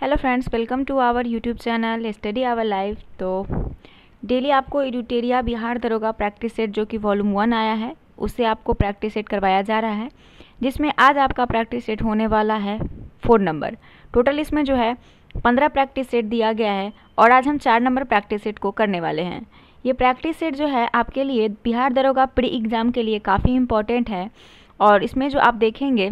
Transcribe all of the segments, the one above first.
hello friends welcome to our YouTube channel study hour life तो daily आपको Eduteria Bihar दरोगा practice set जो कि वॉल्यूम वन आया है उससे आपको प्रैक्टिस सेट करवाया जा रहा है जिसमें आज आपका प्रैक्टिस सेट होने वाला है फोर नंबर टोटल इसमें जो है पंद्रह प्रैक्टिस सेट दिया गया है और आज हम चार नंबर प्रैक्टिस सेट को करने वाले हैं ये प्रैक्टिस सेट जो है आपके लिए बिहार दरोगा प्री एग्ज़ाम के लिए काफ़ी इम्पॉर्टेंट है और इसमें जो आप देखेंगे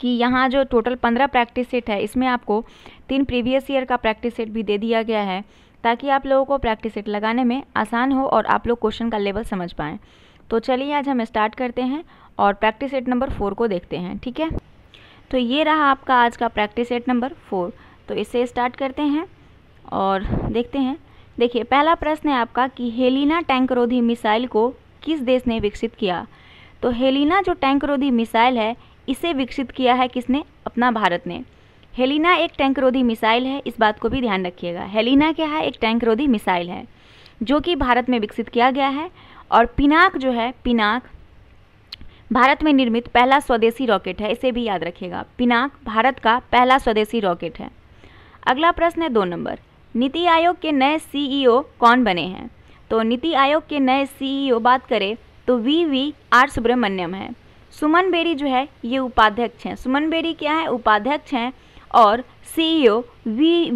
कि यहाँ जो टोटल पंद्रह प्रैक्टिस सेट है इसमें आपको तीन प्रीवियस ईयर का प्रैक्टिस सेट भी दे दिया गया है ताकि आप लोगों को प्रैक्टिस सेट लगाने में आसान हो और आप लोग क्वेश्चन का लेवल समझ पाएँ तो चलिए आज हम स्टार्ट करते हैं और प्रैक्टिस सेट नंबर फोर को देखते हैं ठीक है तो ये रहा आपका आज का प्रैक्टिस सेट नंबर फोर तो इसे स्टार्ट करते हैं और देखते हैं देखिए पहला प्रश्न है आपका कि हेलिना टैंकरोधी मिसाइल को किस देश ने विकसित किया तो हेलिना जो टैंकरोधी मिसाइल है इसे विकसित किया है किसने अपना भारत ने हेलिना एक टैंकरोधी मिसाइल है इस बात को भी ध्यान रखिएगा हेलिना क्या है एक टैंकरोधी मिसाइल है जो कि भारत में विकसित किया गया है और पिनाक जो है पिनाक भारत में निर्मित पहला स्वदेशी रॉकेट है इसे भी याद रखिएगा पिनाक भारत का पहला स्वदेशी रॉकेट है अगला प्रश्न है दो नंबर नीति आयोग के नए सीईओ कौन बने हैं तो नीति आयोग के नए सीईओ बात करें तो वी वी आर सुब्रमण्यम है सुमन बेरी जो है ये उपाध्यक्ष हैं सुमन बेरी क्या है उपाध्यक्ष हैं और CEO V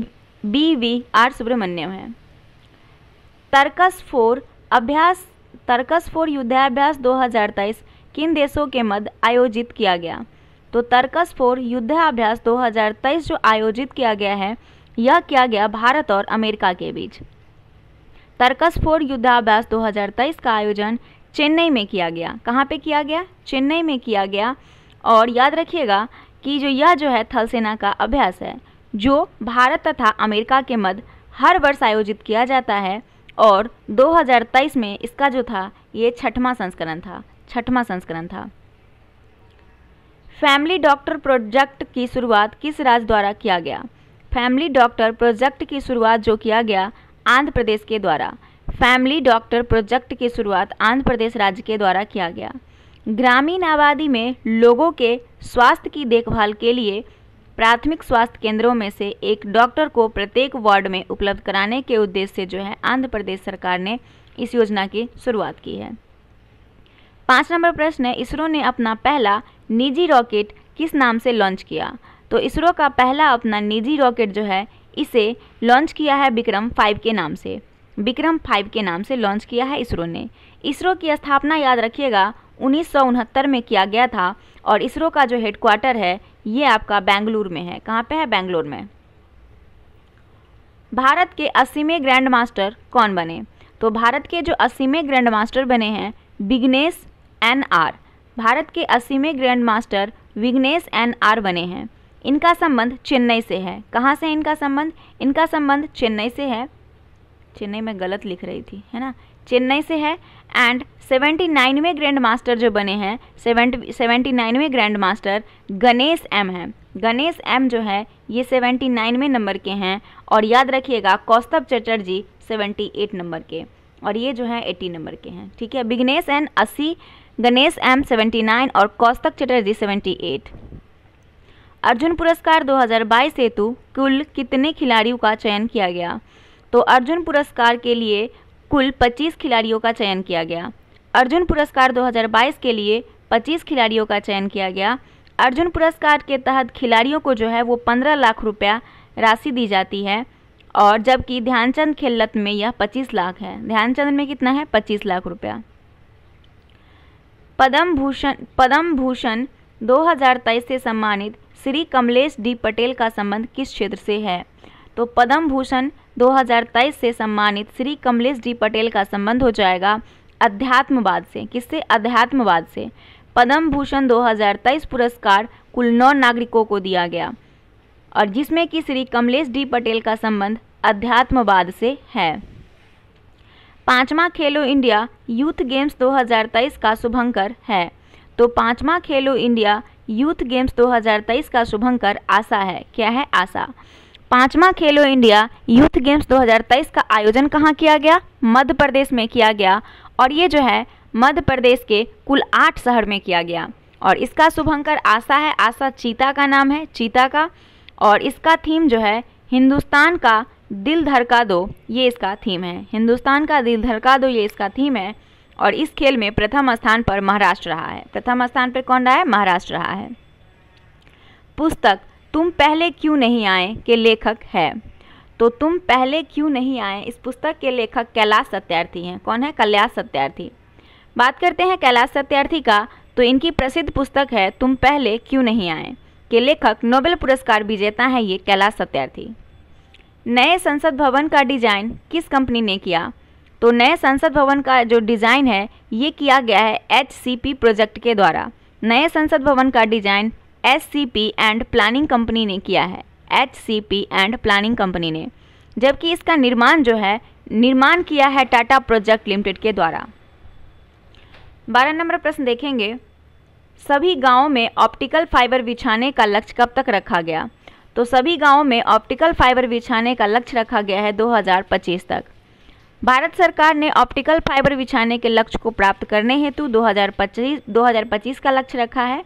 B V R Subrahmanyam है तर्कस फोर अभ्यास तर्कस फोर युद्धाभ्यास 2023 किन देशों के मध्य आयोजित किया गया तो तर्कस फोर युद्धाभ्यास 2023 जो आयोजित किया गया है यह किया गया भारत और अमेरिका के बीच तर्कस फोर युद्धाभ्यास 2023 का आयोजन चेन्नई में किया गया कहाँ पे किया गया चेन्नई में किया गया और याद रखिएगा कि जो यह जो है थल सेना का अभ्यास है जो भारत तथा अमेरिका के मध्य हर वर्ष आयोजित किया जाता है और 2023 में इसका जो था ये छठवा संस्करण था छठवा संस्करण था फैमिली डॉक्टर प्रोजेक्ट की शुरुआत किस राज्य द्वारा किया गया फैमिली डॉक्टर प्रोजेक्ट की शुरुआत जो किया गया आंध्र प्रदेश के द्वारा फैमिली डॉक्टर प्रोजेक्ट की शुरुआत आंध्र प्रदेश राज्य के द्वारा किया गया ग्रामीण आबादी में लोगों के स्वास्थ्य की देखभाल के लिए प्राथमिक स्वास्थ्य केंद्रों में से एक डॉक्टर को प्रत्येक वार्ड में उपलब्ध कराने के उद्देश्य से जो है आंध्र प्रदेश सरकार ने इस योजना की शुरुआत की है पाँच नंबर प्रश्न है इसरो ने अपना पहला निजी रॉकेट किस नाम से लॉन्च किया तो इसरो का पहला अपना निजी रॉकेट जो है इसे लॉन्च किया है विक्रम फाइव के नाम से विक्रम फाइव के नाम से लॉन्च किया है इसरो ने इसरो की स्थापना याद रखिएगा उन्नीस में किया गया था और इसरो का जो हेडक्वार्टर है ये आपका बेंगलुरु में है कहाँ पे है बेंगलुरु में भारत के अस्सीवें ग्रैंड मास्टर कौन बने तो भारत के जो अस्सीवें ग्रैंड मास्टर बने हैं विग्नेश एन आर भारत के अस्सीवें grand master Vignesh N R बने हैं इनका संबंध चेन्नई से है कहाँ से इनका संबंध इनका संबंध चेन्नई से है चेन्नई में गलत लिख रही थी है ना चेन्नई से है एंड सेवेंटी नाइनवें ग्रैंड मास्टर जो बने हैं सेवेंटी सेवेंटी नाइनवें ग्रैंड मास्टर गणेश एम है गणेश एम जो है ये सेवेंटी नाइनवें नंबर के हैं और याद रखिएगा Kaustav Chatterjee seventy eight number के और ये जो है एट्टी नंबर के हैं ठीक है बिग्नेश एन अस्सी गणेश एम सेवेंटी नाइन और कौस्तक चटर्जी सेवेंटी एट अर्जुन पुरस्कार 2022 हेतु कुल कितने खिलाड़ियों का चयन किया गया तो अर्जुन पुरस्कार के लिए कुल 25 खिलाड़ियों का चयन किया गया अर्जुन पुरस्कार 2022 के लिए 25 खिलाड़ियों का चयन किया गया अर्जुन पुरस्कार के तहत खिलाड़ियों को जो है वो 15 लाख रुपया राशि दी जाती है और जबकि ध्यानचंद खेल रत्न में यह 25 लाख है ध्यानचंद में कितना है 25 लाख रुपया पद्म भूषण पद्म भूषण 2023 से सम्मानित श्री कमलेश डी पटेल का संबंध किस क्षेत्र से है तो पद्म भूषण 2023 से सम्मानित श्री कमलेश डी पटेल का संबंध हो जाएगा अध्यात्मवाद से किससे अध्यात्मवाद से पद्म भूषण 2023 पुरस्कार कुल नौ नागरिकों को दिया गया और जिसमें कि श्री कमलेश डी पटेल का संबंध अध्यात्मवाद से है पांचवा खेलो इंडिया यूथ गेम्स 2023 का शुभंकर है तो पांचवा खेलो इंडिया यूथ गेम्स 2023 का शुभंकर आशा है क्या है आशा पांचवा खेलो इंडिया यूथ गेम्स 2023 का आयोजन कहाँ किया गया मध्य प्रदेश में किया गया और ये जो है मध्य प्रदेश के कुल आठ शहर में किया गया और इसका शुभंकर आशा है आशा चीता का नाम है चीता का और इसका थीम जो है हिंदुस्तान का दिल धड़का दो ये इसका थीम है हिंदुस्तान का दिल धड़का दो ये इसका थीम है और इस खेल में प्रथम स्थान पर महाराष्ट्र रहा है प्रथम स्थान पर कौन रहा है महाराष्ट्र रहा है पुस्तक तुम पहले क्यों नहीं आए के लेखक है तो तुम पहले क्यों नहीं आए इस पुस्तक के लेखक कैलाश सत्यार्थी हैं कौन है कैलाश सत्यार्थी बात करते हैं कैलाश सत्यार्थी का तो इनकी प्रसिद्ध पुस्तक है तुम पहले क्यों नहीं आए के लेखक नोबेल पुरस्कार विजेता हैं ये कैलाश सत्यार्थी नए संसद भवन का डिजाइन किस कंपनी ने किया तो नए संसद भवन का जो डिज़ाइन है ये किया गया है एच प्रोजेक्ट के द्वारा नए संसद भवन का design S and planning company ने किया है एच एंड प्लानिंग कंपनी ने जबकि इसका निर्माण जो है निर्माण किया है टाटा प्रोजेक्ट लिमिटेड के द्वारा बारह नंबर प्रश्न देखेंगे सभी गांवों में ऑप्टिकल फाइबर बिछाने का लक्ष्य कब तक रखा गया तो सभी गांवों में ऑप्टिकल फाइबर बिछाने का लक्ष्य रखा गया है 2025 तक भारत सरकार ने ऑप्टिकल फाइबर बिछाने के लक्ष्य को प्राप्त करने हेतु 2025 2025 का लक्ष्य रखा है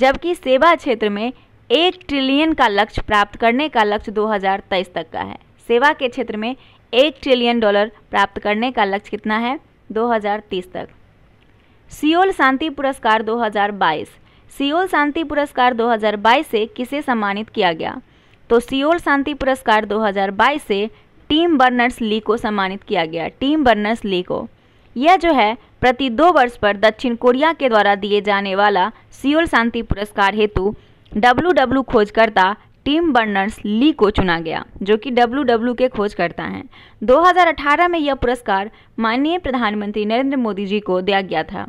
जबकि सेवा क्षेत्र में एक ट्रिलियन का लक्ष्य प्राप्त करने का लक्ष्य 2023 तक का है सेवा के क्षेत्र में एक ट्रिलियन डॉलर प्राप्त करने का लक्ष्य कितना है 2030 तक सियोल शांति पुरस्कार 2022 सियोल शांति पुरस्कार 2022 से किसे सम्मानित किया गया तो सियोल शांति पुरस्कार 2022 से टीम बर्नर्स ली को सम्मानित किया गया टीम बर्नर्स ली को यह जो है प्रति दो वर्ष पर दक्षिण कोरिया के द्वारा दिए जाने वाला सियोल शांति पुरस्कार हेतु डब्लू डब्लू खोजकर्ता टीम बर्नर्स ली को चुना गया जो कि डब्लू डब्लू के खोजकर्ता हैं 2018 में यह पुरस्कार माननीय प्रधानमंत्री नरेंद्र मोदी जी को दिया गया था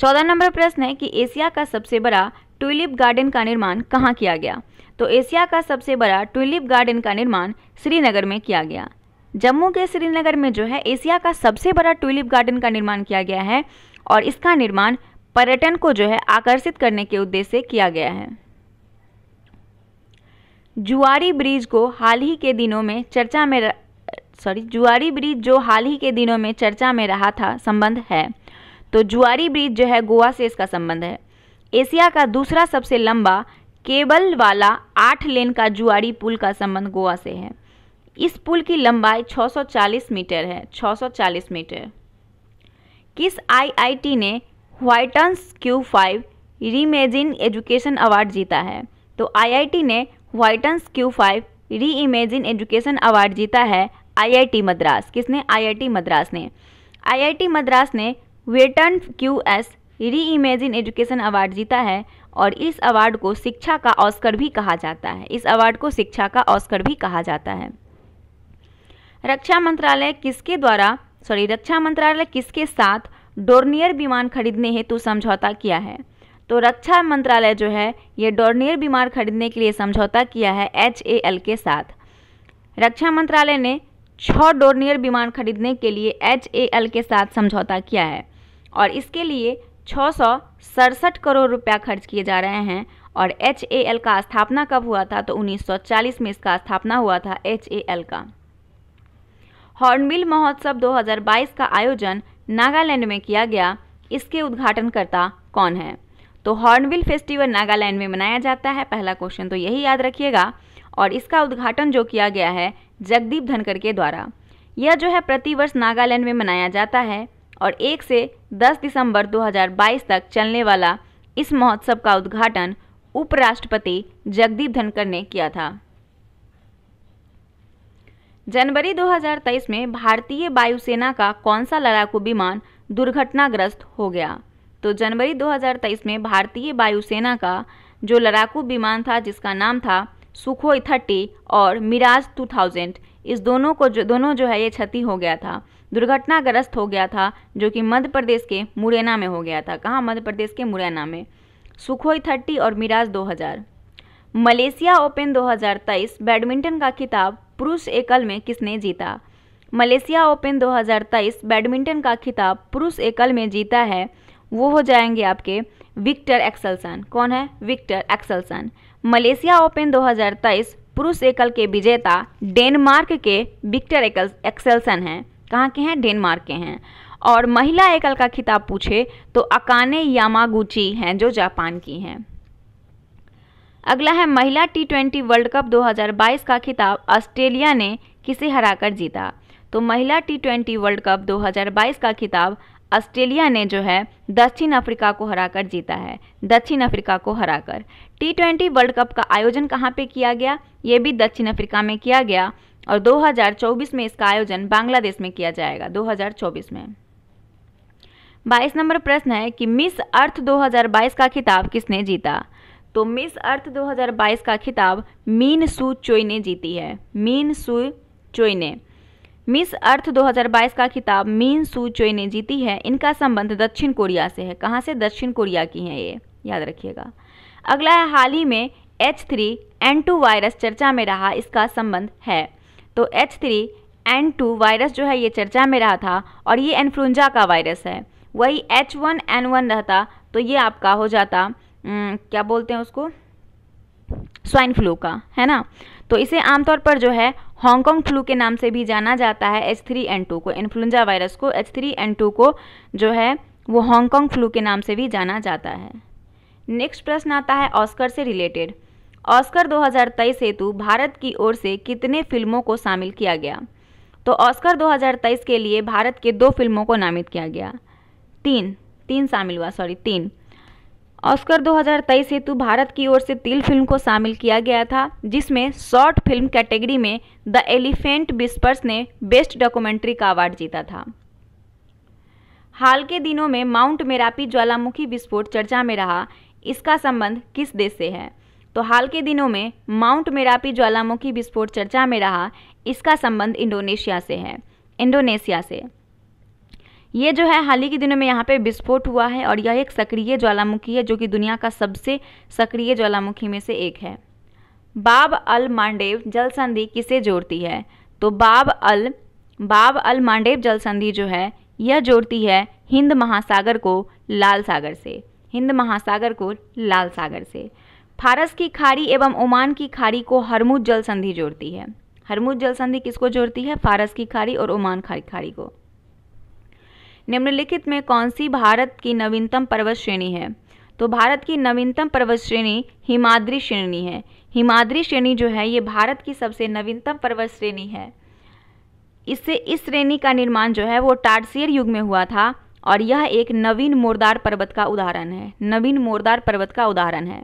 चौदह नंबर प्रश्न है कि एशिया का सबसे बड़ा ट्यूलिप गार्डन का निर्माण कहाँ किया गया तो एशिया का सबसे बड़ा ट्यूलिप गार्डन का निर्माण श्रीनगर में किया गया जम्मू के श्रीनगर में जो है एशिया का सबसे बड़ा ट्यूलिप गार्डन का निर्माण किया गया है और इसका निर्माण पर्यटन को जो है आकर्षित करने के उद्देश्य से किया गया है जुआरी ब्रिज को हाल ही के दिनों में चर्चा में सॉरी जुआरी ब्रिज जो हाल ही के दिनों में चर्चा में रहा था संबंध है तो जुआरी ब्रिज जो है गोवा से इसका संबंध है एशिया का दूसरा सबसे लंबा केबल वाला आठ लेन का जुआरी पुल का संबंध गोवा से है इस पुल की लंबाई 640 मीटर है 640 मीटर किस आईआईटी ने व्हाइटन्स Q five reimagine education award जीता है तो आईआईटी ने व्हाइटन्स Q five reimagine education award जीता है आईआईटी मद्रास किसने आईआईटी मद्रास ने आईआईटी मद्रास ने Wharton Q S reimagine education award जीता है और इस अवार्ड को शिक्षा का ऑस्कर भी कहा जाता है इस अवार्ड को शिक्षा का ऑस्कर भी कहा जाता है रक्षा मंत्रालय किसके द्वारा सॉरी रक्षा मंत्रालय किसके साथ डोर्नियर विमान खरीदने हेतु समझौता किया है तो रक्षा मंत्रालय जो है ये डोर्नियर विमान खरीदने के लिए समझौता किया है एच ए एल के साथ रक्षा मंत्रालय ने छः डोर्नियर विमान खरीदने के लिए एच ए एल के साथ समझौता किया है और इसके लिए छः सौ सड़सठ करोड़ रुपया खर्च किए जा रहे हैं और एच ए एल का स्थापना कब हुआ था तो 1940 में इसका स्थापना हुआ था एच ए एल का हॉर्नबिल महोत्सव 2022 का आयोजन नागालैंड में किया गया इसके उद्घाटनकर्ता कौन है तो हॉर्नबिल फेस्टिवल नागालैंड में मनाया जाता है पहला क्वेश्चन तो यही याद रखिएगा और इसका उद्घाटन जो किया गया है जगदीप धनकर के द्वारा यह जो है प्रतिवर्ष नागालैंड में मनाया जाता है और एक से दस दिसंबर 2022 तक चलने वाला इस महोत्सव का उद्घाटन उपराष्ट्रपति जगदीप धनकर ने किया था जनवरी 2023 में भारतीय वायुसेना का कौन सा लड़ाकू विमान दुर्घटनाग्रस्त हो गया तो जनवरी 2023 में भारतीय वायुसेना का जो लड़ाकू विमान था जिसका नाम था सुखोई थर्टी और मिराज 2000 इस दोनों को जो दोनों जो है ये क्षति हो गया था दुर्घटनाग्रस्त हो गया था जो कि मध्य प्रदेश के मुरैना में हो गया था कहाँ मध्य प्रदेश के मुरैना में सुखोई थर्टी और मिराज 2000 मलेशिया ओपन 2023 बैडमिंटन का खिताब पुरुष एकल में किसने जीता मलेशिया ओपन 2023 बैडमिंटन का खिताब पुरुष एकल में जीता है वो हो जाएंगे आपके विक्टर एक्सलसन कौन है विक्टर एक्सलसन मलेशिया ओपन 2023 पुरुष एकल के विजेता डेनमार्क के विक्टर एक्सलसन हैं कहाँ के हैं डेनमार्क के हैं और महिला एकल का खिताब पूछे तो अकाने यामागुची हैं जो जापान की हैं अगला है महिला टी ट्वेंटी वर्ल्ड कप 2022 का खिताब ऑस्ट्रेलिया ने किसे हराकर जीता तो महिला टी ट्वेंटी वर्ल्ड कप 2022 का खिताब ऑस्ट्रेलिया ने जो है दक्षिण अफ्रीका को हराकर जीता है दक्षिण अफ्रीका को हराकर टी ट्वेंटी वर्ल्ड कप का आयोजन कहाँ पे किया गया ये भी दक्षिण अफ्रीका में किया गया और 2024 में इसका आयोजन बांग्लादेश में किया जाएगा 2024 में 22 नंबर प्रश्न है कि मिस अर्थ 2022 का खिताब किसने जीता तो मिस अर्थ 2022 का खिताब मीन सू चोई ने जीती है मीन सू चोई ने मिस अर्थ 2022 का खिताब मीन सू चोई ने जीती है इनका संबंध दक्षिण कोरिया से है कहाँ से दक्षिण कोरिया की हैं ये याद रखिएगा अगला है हाल ही में H three N two virus चर्चा में रहा इसका संबंध है तो H three N two virus जो है ये चर्चा में रहा था और ये इन्फ्लुंजा का वायरस है वही एच वन एन वन रहता तो ये आपका हो जाता हम्म, क्या बोलते हैं उसको स्वाइन फ्लू का है ना तो इसे आमतौर पर जो है हांगकॉन्ग फ्लू के नाम से भी जाना जाता है एच थ्री एन टू को इन्फ्लुंजा वायरस को एच थ्री एन टू को जो है वो हांगकॉन्ग फ्लू के नाम से भी जाना जाता है नेक्स्ट प्रश्न आता है ऑस्कर से रिलेटेड ऑस्कर 2023 हेतु भारत की ओर से कितने फिल्मों को शामिल किया गया तो ऑस्कर 2023 के लिए भारत के दो फिल्मों को नामित किया गया तीन तीन शामिल हुआ सॉरी तीन ऑस्कर 2023 हेतु भारत की ओर से तिल फिल्म को शामिल किया गया था जिसमें शॉर्ट फिल्म कैटेगरी में द एलिफेंट बिस्पर्स ने बेस्ट डॉक्यूमेंट्री का अवार्ड जीता था हाल के दिनों में माउंट मेरापी ज्वालामुखी विस्फोट चर्चा में रहा इसका संबंध किस देश से है तो हाल के दिनों में माउंट मेरापी ज्वालामुखी विस्फोट चर्चा में रहा इसका संबंध इंडोनेशिया से है इंडोनेशिया से ये जो है हाल ही के दिनों में यहाँ पे विस्फोट हुआ है और यह एक सक्रिय ज्वालामुखी है जो कि दुनिया का सबसे सक्रिय ज्वालामुखी में से एक है बाब अल मांडेव जल संधि किसे जोड़ती है तो बाब अल बाब अल मांडेव जल संधि जो है यह जोड़ती है हिंद महासागर को लाल सागर से हिंद महासागर को लाल सागर से फारस की खाड़ी एवं ओमान की खाड़ी को हरमुज जल संधि जोड़ती है हरमुज जल संधि किसको जोड़ती है फारस की खाड़ी और ओमान खाड़ी खाड़ी को निम्नलिखित में कौन सी भारत की नवीनतम पर्वत श्रेणी है तो भारत की नवीनतम पर्वत श्रेणी हिमाद्री श्रेणी है हिमाद्री श्रेणी जो है ये भारत की सबसे नवीनतम पर्वत श्रेणी है इससे इस श्रेणी का निर्माण जो है वो टारसियर युग में हुआ था और यह एक नवीन मोरदार पर्वत का उदाहरण है नवीन मोरदार पर्वत का उदाहरण है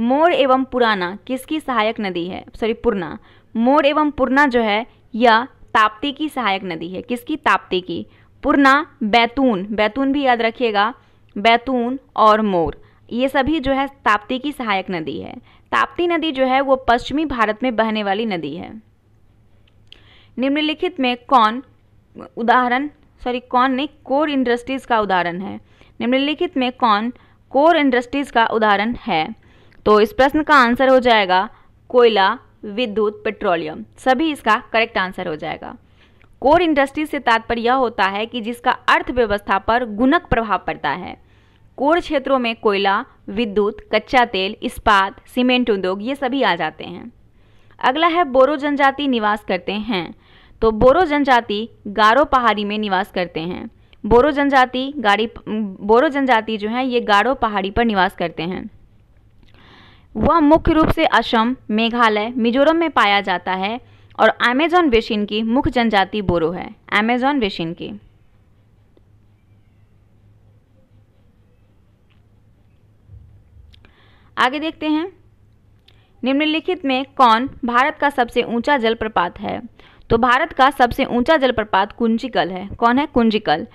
मोर एवं पुराना किसकी सहायक नदी है सॉरी पुरना मोर एवं पुरना जो है यह ताप्ती की सहायक नदी है किसकी ताप्ती की पुरना बैतून बैतून भी याद रखिएगा बैतून और मोर ये सभी जो है ताप्ती की सहायक नदी है ताप्ती नदी जो है वो पश्चिमी भारत में बहने वाली नदी है निम्नलिखित में कौन उदाहरण सॉरी कौन नहीं कोर इंडस्ट्रीज़ का उदाहरण है निम्नलिखित में कौन कोर इंडस्ट्रीज़ का उदाहरण है तो इस प्रश्न का आंसर हो जाएगा कोयला विद्युत पेट्रोलियम सभी इसका करेक्ट आंसर हो जाएगा कोर इंडस्ट्री से तात्पर्य यह होता है कि जिसका अर्थव्यवस्था पर गुणक प्रभाव पड़ता है कोर क्षेत्रों में कोयला विद्युत कच्चा तेल इस्पात सीमेंट उद्योग ये सभी आ जाते हैं अगला है बोरो जनजाति निवास करते हैं तो बोरो जनजाति गारो पहाड़ी में निवास करते हैं बोरो जनजाति गाड़ी बोरो जनजाति जो है ये गारो पहाड़ी पर निवास करते हैं वह मुख्य रूप से असम मेघालय मिजोरम में पाया जाता है और अमेजॉन बेसिन की मुख्य जनजाति बोरो है अमेजॉन बेसिन की आगे देखते हैं निम्नलिखित में कौन भारत का सबसे ऊंचा जलप्रपात है तो भारत का सबसे ऊंचा जलप्रपात कुंजिकल है कौन है कुंजिकल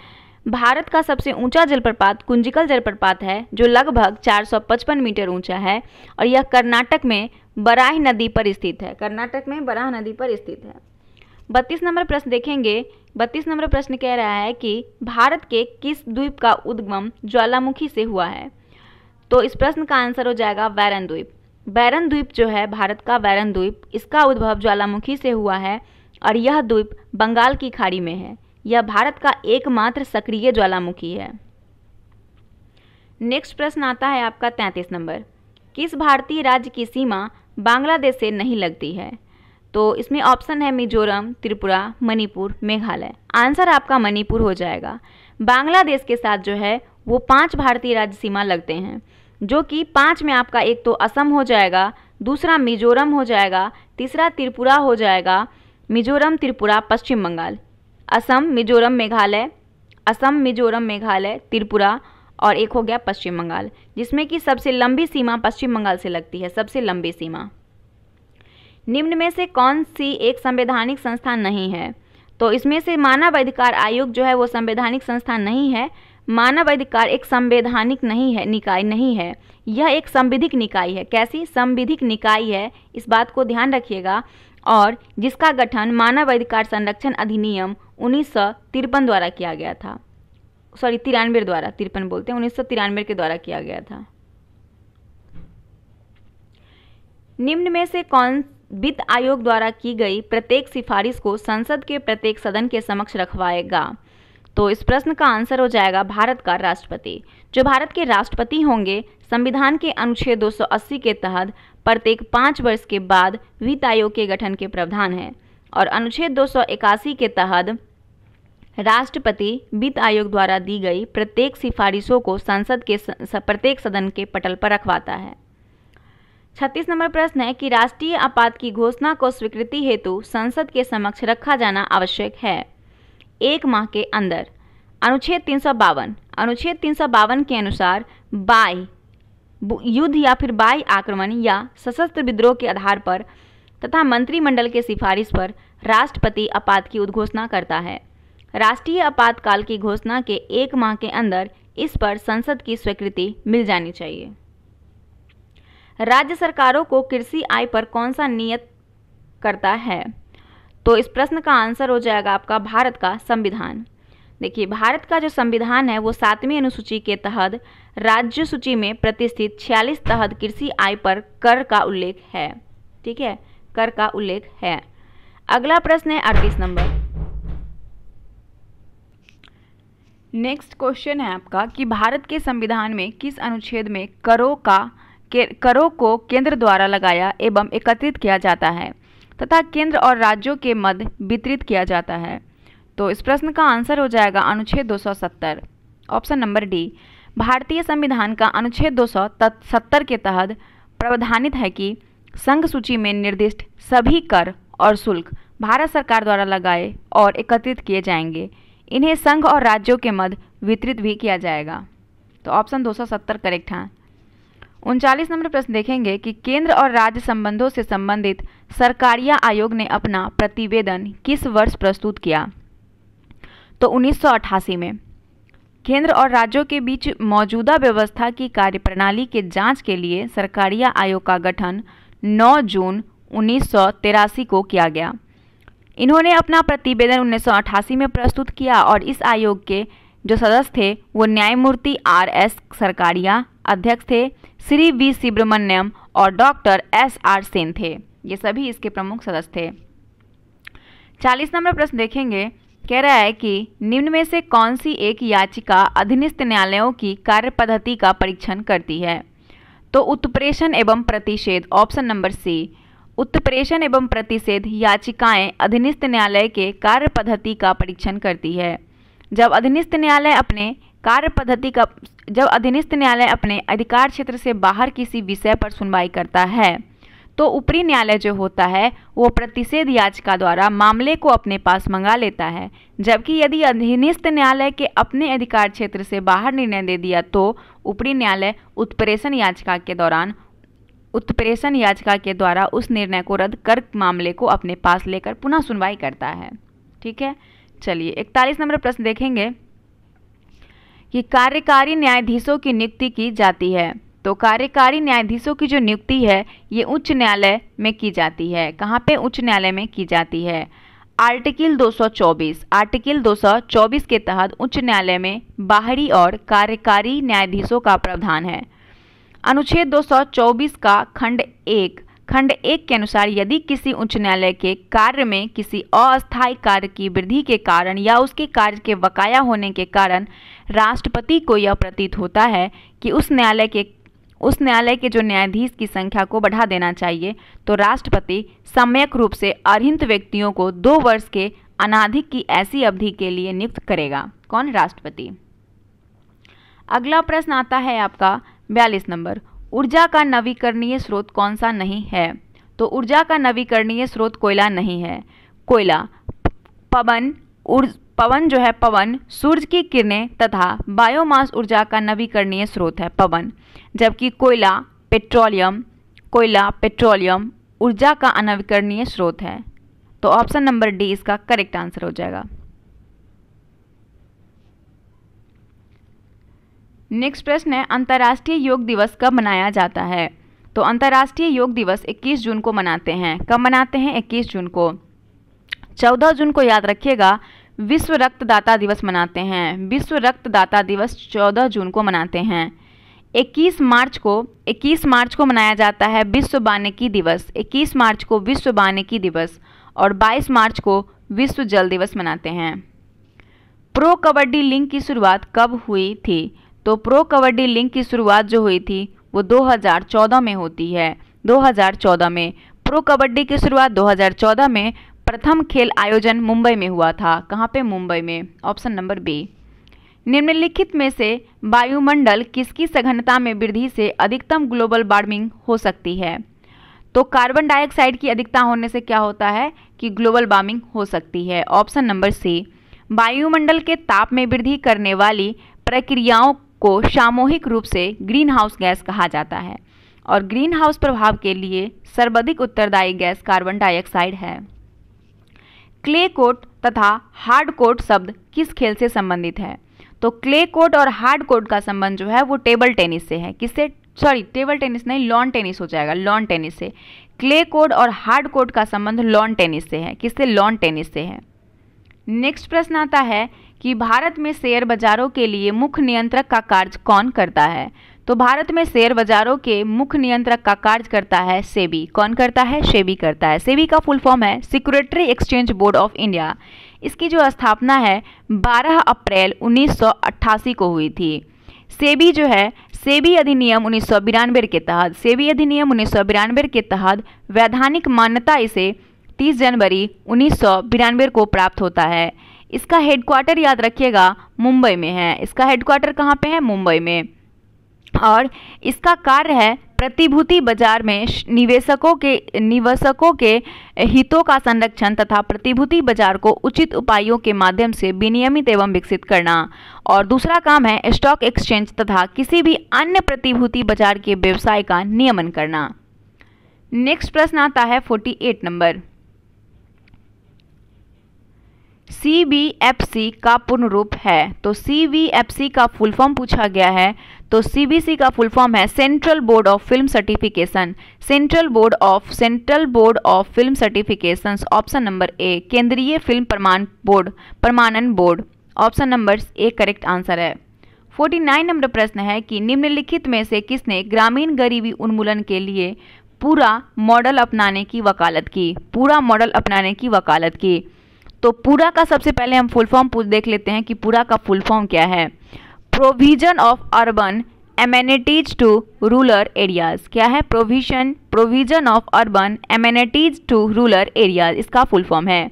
भारत का सबसे ऊंचा जलप्रपात कुंजिकल जलप्रपात है जो लगभग 455 मीटर ऊंचा है और यह कर्नाटक में बराह नदी पर स्थित है कर्नाटक में बराह नदी पर स्थित है बत्तीस नंबर प्रश्न देखेंगे बत्तीस नंबर प्रश्न कह रहा है कि भारत के किस द्वीप का उद्गम ज्वालामुखी से हुआ है तो इस प्रश्न का आंसर हो जाएगा वैरन द्वीप बैरन द्वीप जो है भारत का वैरन द्वीप इसका उद्भव ज्वालामुखी से हुआ है और यह द्वीप बंगाल की खाड़ी में है यह भारत का एकमात्र सक्रिय ज्वालामुखी है नेक्स्ट प्रश्न आता है आपका तैंतीस नंबर किस भारतीय राज्य की सीमा बांग्लादेश से नहीं लगती है तो इसमें ऑप्शन है मिजोरम त्रिपुरा मणिपुर मेघालय आंसर आपका मणिपुर हो जाएगा बांग्लादेश के साथ जो है वो पांच भारतीय राज्य सीमा लगते हैं जो कि पांच में आपका एक तो असम हो जाएगा दूसरा मिजोरम हो जाएगा तीसरा त्रिपुरा हो जाएगा मिजोरम त्रिपुरा पश्चिम बंगाल असम मिजोरम मेघालय असम मिजोरम मेघालय त्रिपुरा और एक हो गया पश्चिम बंगाल जिसमें कि सबसे लंबी सीमा पश्चिम बंगाल से लगती है सबसे लंबी सीमा निम्न में से कौन सी एक संवैधानिक संस्था नहीं है तो इसमें से मानव अधिकार आयोग जो है वो संवैधानिक संस्था नहीं है मानव अधिकार एक संवैधानिक नहीं है निकाय नहीं है यह एक संविधिक निकाय है कैसी संविधिक निकाय है इस बात को ध्यान रखिएगा और जिसका गठन मानव अधिकार संरक्षण अधिनियम उन्नीस द्वारा किया गया था सॉरी तिरानवे द्वारा तिरपन बोलते हैं उन्नीस सौ तिरानवे के द्वारा किया गया था निम्न में से कौन वित्त आयोग द्वारा की गई प्रत्येक सिफारिश को संसद के प्रत्येक सदन के समक्ष रखवाएगा तो इस प्रश्न का आंसर हो जाएगा भारत का राष्ट्रपति जो भारत के राष्ट्रपति होंगे संविधान के अनुच्छेद 280 के तहत प्रत्येक पाँच वर्ष के बाद वित्त आयोग के गठन के प्रावधान है और अनुच्छेद 281 के तहत राष्ट्रपति वित्त आयोग द्वारा दी गई प्रत्येक सिफारिशों को संसद के प्रत्येक सदन के पटल पर रखवाता है छत्तीस नंबर प्रश्न है कि राष्ट्रीय आपात की घोषणा को स्वीकृति हेतु संसद के समक्ष रखा जाना आवश्यक है एक माह के अंदर अनुच्छेद तीन सौ बावन अनुच्छेद तीन सौ बावन के अनुसार बाई युद्ध या फिर बाई आक्रमण या सशस्त्र विद्रोह के आधार पर तथा मंत्रिमंडल के सिफारिश पर राष्ट्रपति आपात की उद्घोषणा करता है राष्ट्रीय आपातकाल की घोषणा के एक माह के अंदर इस पर संसद की स्वीकृति मिल जानी चाहिए राज्य सरकारों को कृषि आय पर कौन सा नियत करता है तो इस प्रश्न का आंसर हो जाएगा आपका भारत का संविधान देखिए भारत का जो संविधान है वो सातवीं अनुसूची के तहत राज्य सूची में प्रतिष्ठित छियालीस तहत कृषि आय पर कर का उल्लेख है ठीक है कर का उल्लेख है अगला प्रश्न है अड़तीस नंबर नेक्स्ट क्वेश्चन है आपका कि भारत के संविधान में किस अनुच्छेद में करों का करों को केंद्र द्वारा लगाया एवं एकत्रित किया जाता है तथा केंद्र और राज्यों के मध्य वितरित किया जाता है तो इस प्रश्न का आंसर हो जाएगा अनुच्छेद 270 ऑप्शन नंबर डी भारतीय संविधान का अनुच्छेद 270 के तहत प्रावधानित है कि संघ सूची में निर्दिष्ट सभी कर और शुल्क भारत सरकार द्वारा लगाए और एकत्रित किए जाएंगे इन्हें संघ और राज्यों के मध्य वितरित भी किया जाएगा तो ऑप्शन 270 करेक्ट हैं उनचालीस नंबर प्रश्न देखेंगे कि केंद्र और राज्य संबंधों से संबंधित सरकारिया आयोग ने अपना प्रतिवेदन किस वर्ष प्रस्तुत किया तो 1988 में केंद्र और राज्यों के बीच मौजूदा व्यवस्था की कार्यप्रणाली के जांच के लिए सरकारिया आयोग का गठन 9 जून उन्नीस को किया गया इन्होंने अपना प्रतिवेदन 1988 में प्रस्तुत किया और इस आयोग के जो सदस्य थे वो न्यायमूर्ति आर एस सरकारिया अध्यक्ष थे श्री वी सुब्रमण्यम और डॉक्टर एस आर सेन थे ये सभी इसके प्रमुख सदस्य थे चालीस नंबर प्रश्न देखेंगे कह रहा है कि निम्न में से कौन सी एक याचिका अधीनस्थ न्यायालयों की कार्य पद्धति का परीक्षण करती है तो उत्प्रेषण एवं प्रतिषेध ऑप्शन नंबर सी उत्प्रेषण एवं प्रतिषेध याचिकाएं अधीनस्थ न्यायालय के कार्य पद्धति का परीक्षण करती है जब अधीनस्थ न्यायालय अपने कार्य पद्धति का जब अधीनस्थ न्यायालय अपने अधिकार क्षेत्र से बाहर किसी विषय पर सुनवाई करता है तो ऊपरी न्यायालय जो होता है वो प्रतिषेध याचिका द्वारा मामले को अपने पास मंगा लेता है जबकि यदि अधीनस्थ न्यायालय के अपने अधिकार क्षेत्र से बाहर निर्णय दे दिया तो ऊपरी न्यायालय उत्प्रेषण याचिका के दौरान उत्प्रेषण याचिका के द्वारा उस निर्णय को रद्द कर मामले को अपने पास लेकर पुनः सुनवाई करता है ठीक है चलिए इकतालीस नंबर प्रश्न देखेंगे कि कार्यकारी न्यायाधीशों की नियुक्ति की जाती है तो कार्यकारी न्यायाधीशों की जो नियुक्ति है ये उच्च न्यायालय में की जाती है कहाँ पे उच्च न्यायालय में की जाती है आर्टिकल 224 आर्टिकल 224 के तहत उच्च न्यायालय में बाहरी और कार्यकारी न्यायाधीशों का प्रावधान है अनुच्छेद 224 का खंड एक खंड एक के अनुसार यदि किसी उच्च न्यायालय के कार्य में किसी अस्थायी कार्य की वृद्धि के कारण या उसके कार्य के बकाया होने के कारण राष्ट्रपति को यह प्रतीत होता है कि उस न्यायालय के उस न्यायालय के जो न्यायाधीश की संख्या को बढ़ा देना चाहिए तो राष्ट्रपति सम्यक रूप से अरहिंत व्यक्तियों को दो वर्ष के अनाधिक की ऐसी अवधि के लिए नियुक्त करेगा कौन राष्ट्रपति अगला प्रश्न आता है आपका बयालीस नंबर ऊर्जा का नवीकरणीय स्रोत कौन सा नहीं है तो ऊर्जा का नवीकरणीय स्रोत कोयला नहीं है कोयला पवन उर्ज पवन जो है पवन सूर्य की किरणें तथा बायोमास ऊर्जा का नवीकरणीय स्रोत है पवन जबकि कोयला पेट्रोलियम कोयला पेट्रोलियम ऊर्जा का अनवीकरणीय स्रोत है तो ऑप्शन नंबर डी इसका करेक्ट आंसर हो जाएगा नेक्स्ट प्रश्न है अंतर्राष्ट्रीय योग दिवस कब मनाया जाता है तो अंतर्राष्ट्रीय योग दिवस 21 जून को मनाते हैं कब मनाते हैं 21 जून को 14 जून को याद रखिएगा विश्व रक्तदाता दिवस मनाते हैं विश्व रक्तदाता दिवस 14 जून को मनाते हैं 21 मार्च को 21 मार्च को मनाया जाता है विश्व बानिकी दिवस 21 मार्च को विश्व बानिकी दिवस और 22 मार्च को विश्व जल दिवस मनाते हैं प्रो कबड्डी लीग की शुरुआत कब हुई थी तो प्रो कबड्डी लीग की शुरुआत जो हुई थी वो 2014 में होती है 2014 में प्रो कबड्डी की शुरुआत 2014 में प्रथम खेल आयोजन मुंबई में हुआ था कहाँ पे मुंबई में ऑप्शन नंबर बी निम्नलिखित में से वायुमंडल किसकी सघनता में वृद्धि से अधिकतम ग्लोबल वार्मिंग हो सकती है तो कार्बन डाइऑक्साइड की अधिकता होने से क्या होता है कि ग्लोबल वार्मिंग हो सकती है ऑप्शन नंबर सी वायुमंडल के ताप में वृद्धि करने वाली प्रक्रियाओं को सामूहिक रूप से ग्रीन हाउस गैस कहा जाता है और ग्रीन हाउस प्रभाव के लिए सर्वाधिक उत्तरदायी गैस कार्बन डाइऑक्साइड है क्ले कोट तथा हार्ड कोट शब्द किस खेल से संबंधित है तो क्ले कोट और हार्ड कोट का संबंध जो है वो टेबल टेनिस से है किससे सॉरी टेबल टेनिस नहीं लॉन टेनिस हो जाएगा लॉन टेनिस से क्ले कोड और हार्ड कोट का संबंध लॉन टेनिस से है किससे लॉन टेनिस से है नेक्स्ट प्रश्न आता है कि भारत में शेयर बाजारों के लिए मुख्य नियंत्रक का कार्य कौन करता है तो भारत में शेयर बाजारों के मुख्य नियंत्रक का कार्य करता है सेबी कौन करता है सेबी करता है सेबी का फुल फॉर्म है security exchange board of India इसकी जो स्थापना है 12 अप्रैल 1988 को हुई थी सेबी जो है सेबी अधिनियम उन्नीस के तहत सेबी अधिनियम उन्नीस के तहत वैधानिक मान्यता इसे 30 जनवरी उन्नीस को प्राप्त होता है इसका हेडक्वार्टर याद रखिएगा मुंबई में है इसका हेडक्वार्टर कहाँ पे है मुंबई में और इसका कार्य है प्रतिभूति बाजार में निवेशकों के निवेशकों के हितों का संरक्षण तथा प्रतिभूति बाजार को उचित उपायों के माध्यम से विनियमित एवं विकसित करना और दूसरा काम है स्टॉक एक्सचेंज तथा किसी भी अन्य प्रतिभूति बाजार के व्यवसाय का नियमन करना नेक्स्ट प्रश्न आता है 48 नंबर सी का पूर्ण रूप है तो सी का फुल फॉर्म पूछा गया है तो सी का फुल फॉर्म है central board of film certification central board of central board of film certification option number A केंद्रीय फिल्म प्रमाण बोर्ड प्रमाणन board option number A correct answer है 49 नंबर प्रश्न है कि निम्नलिखित में से किसने ग्रामीण गरीबी उन्मूलन के लिए पूरा मॉडल अपनाने की वकालत की पूरा मॉडल अपनाने की वकालत की तो पूरा का सबसे पहले हम फुल फॉर्म देख लेते हैं कि पूरा का फुल फॉर्म क्या है provision of urban amenities to rural areas क्या है provision provision of urban amenities to rural areas इसका फुल फॉर्म है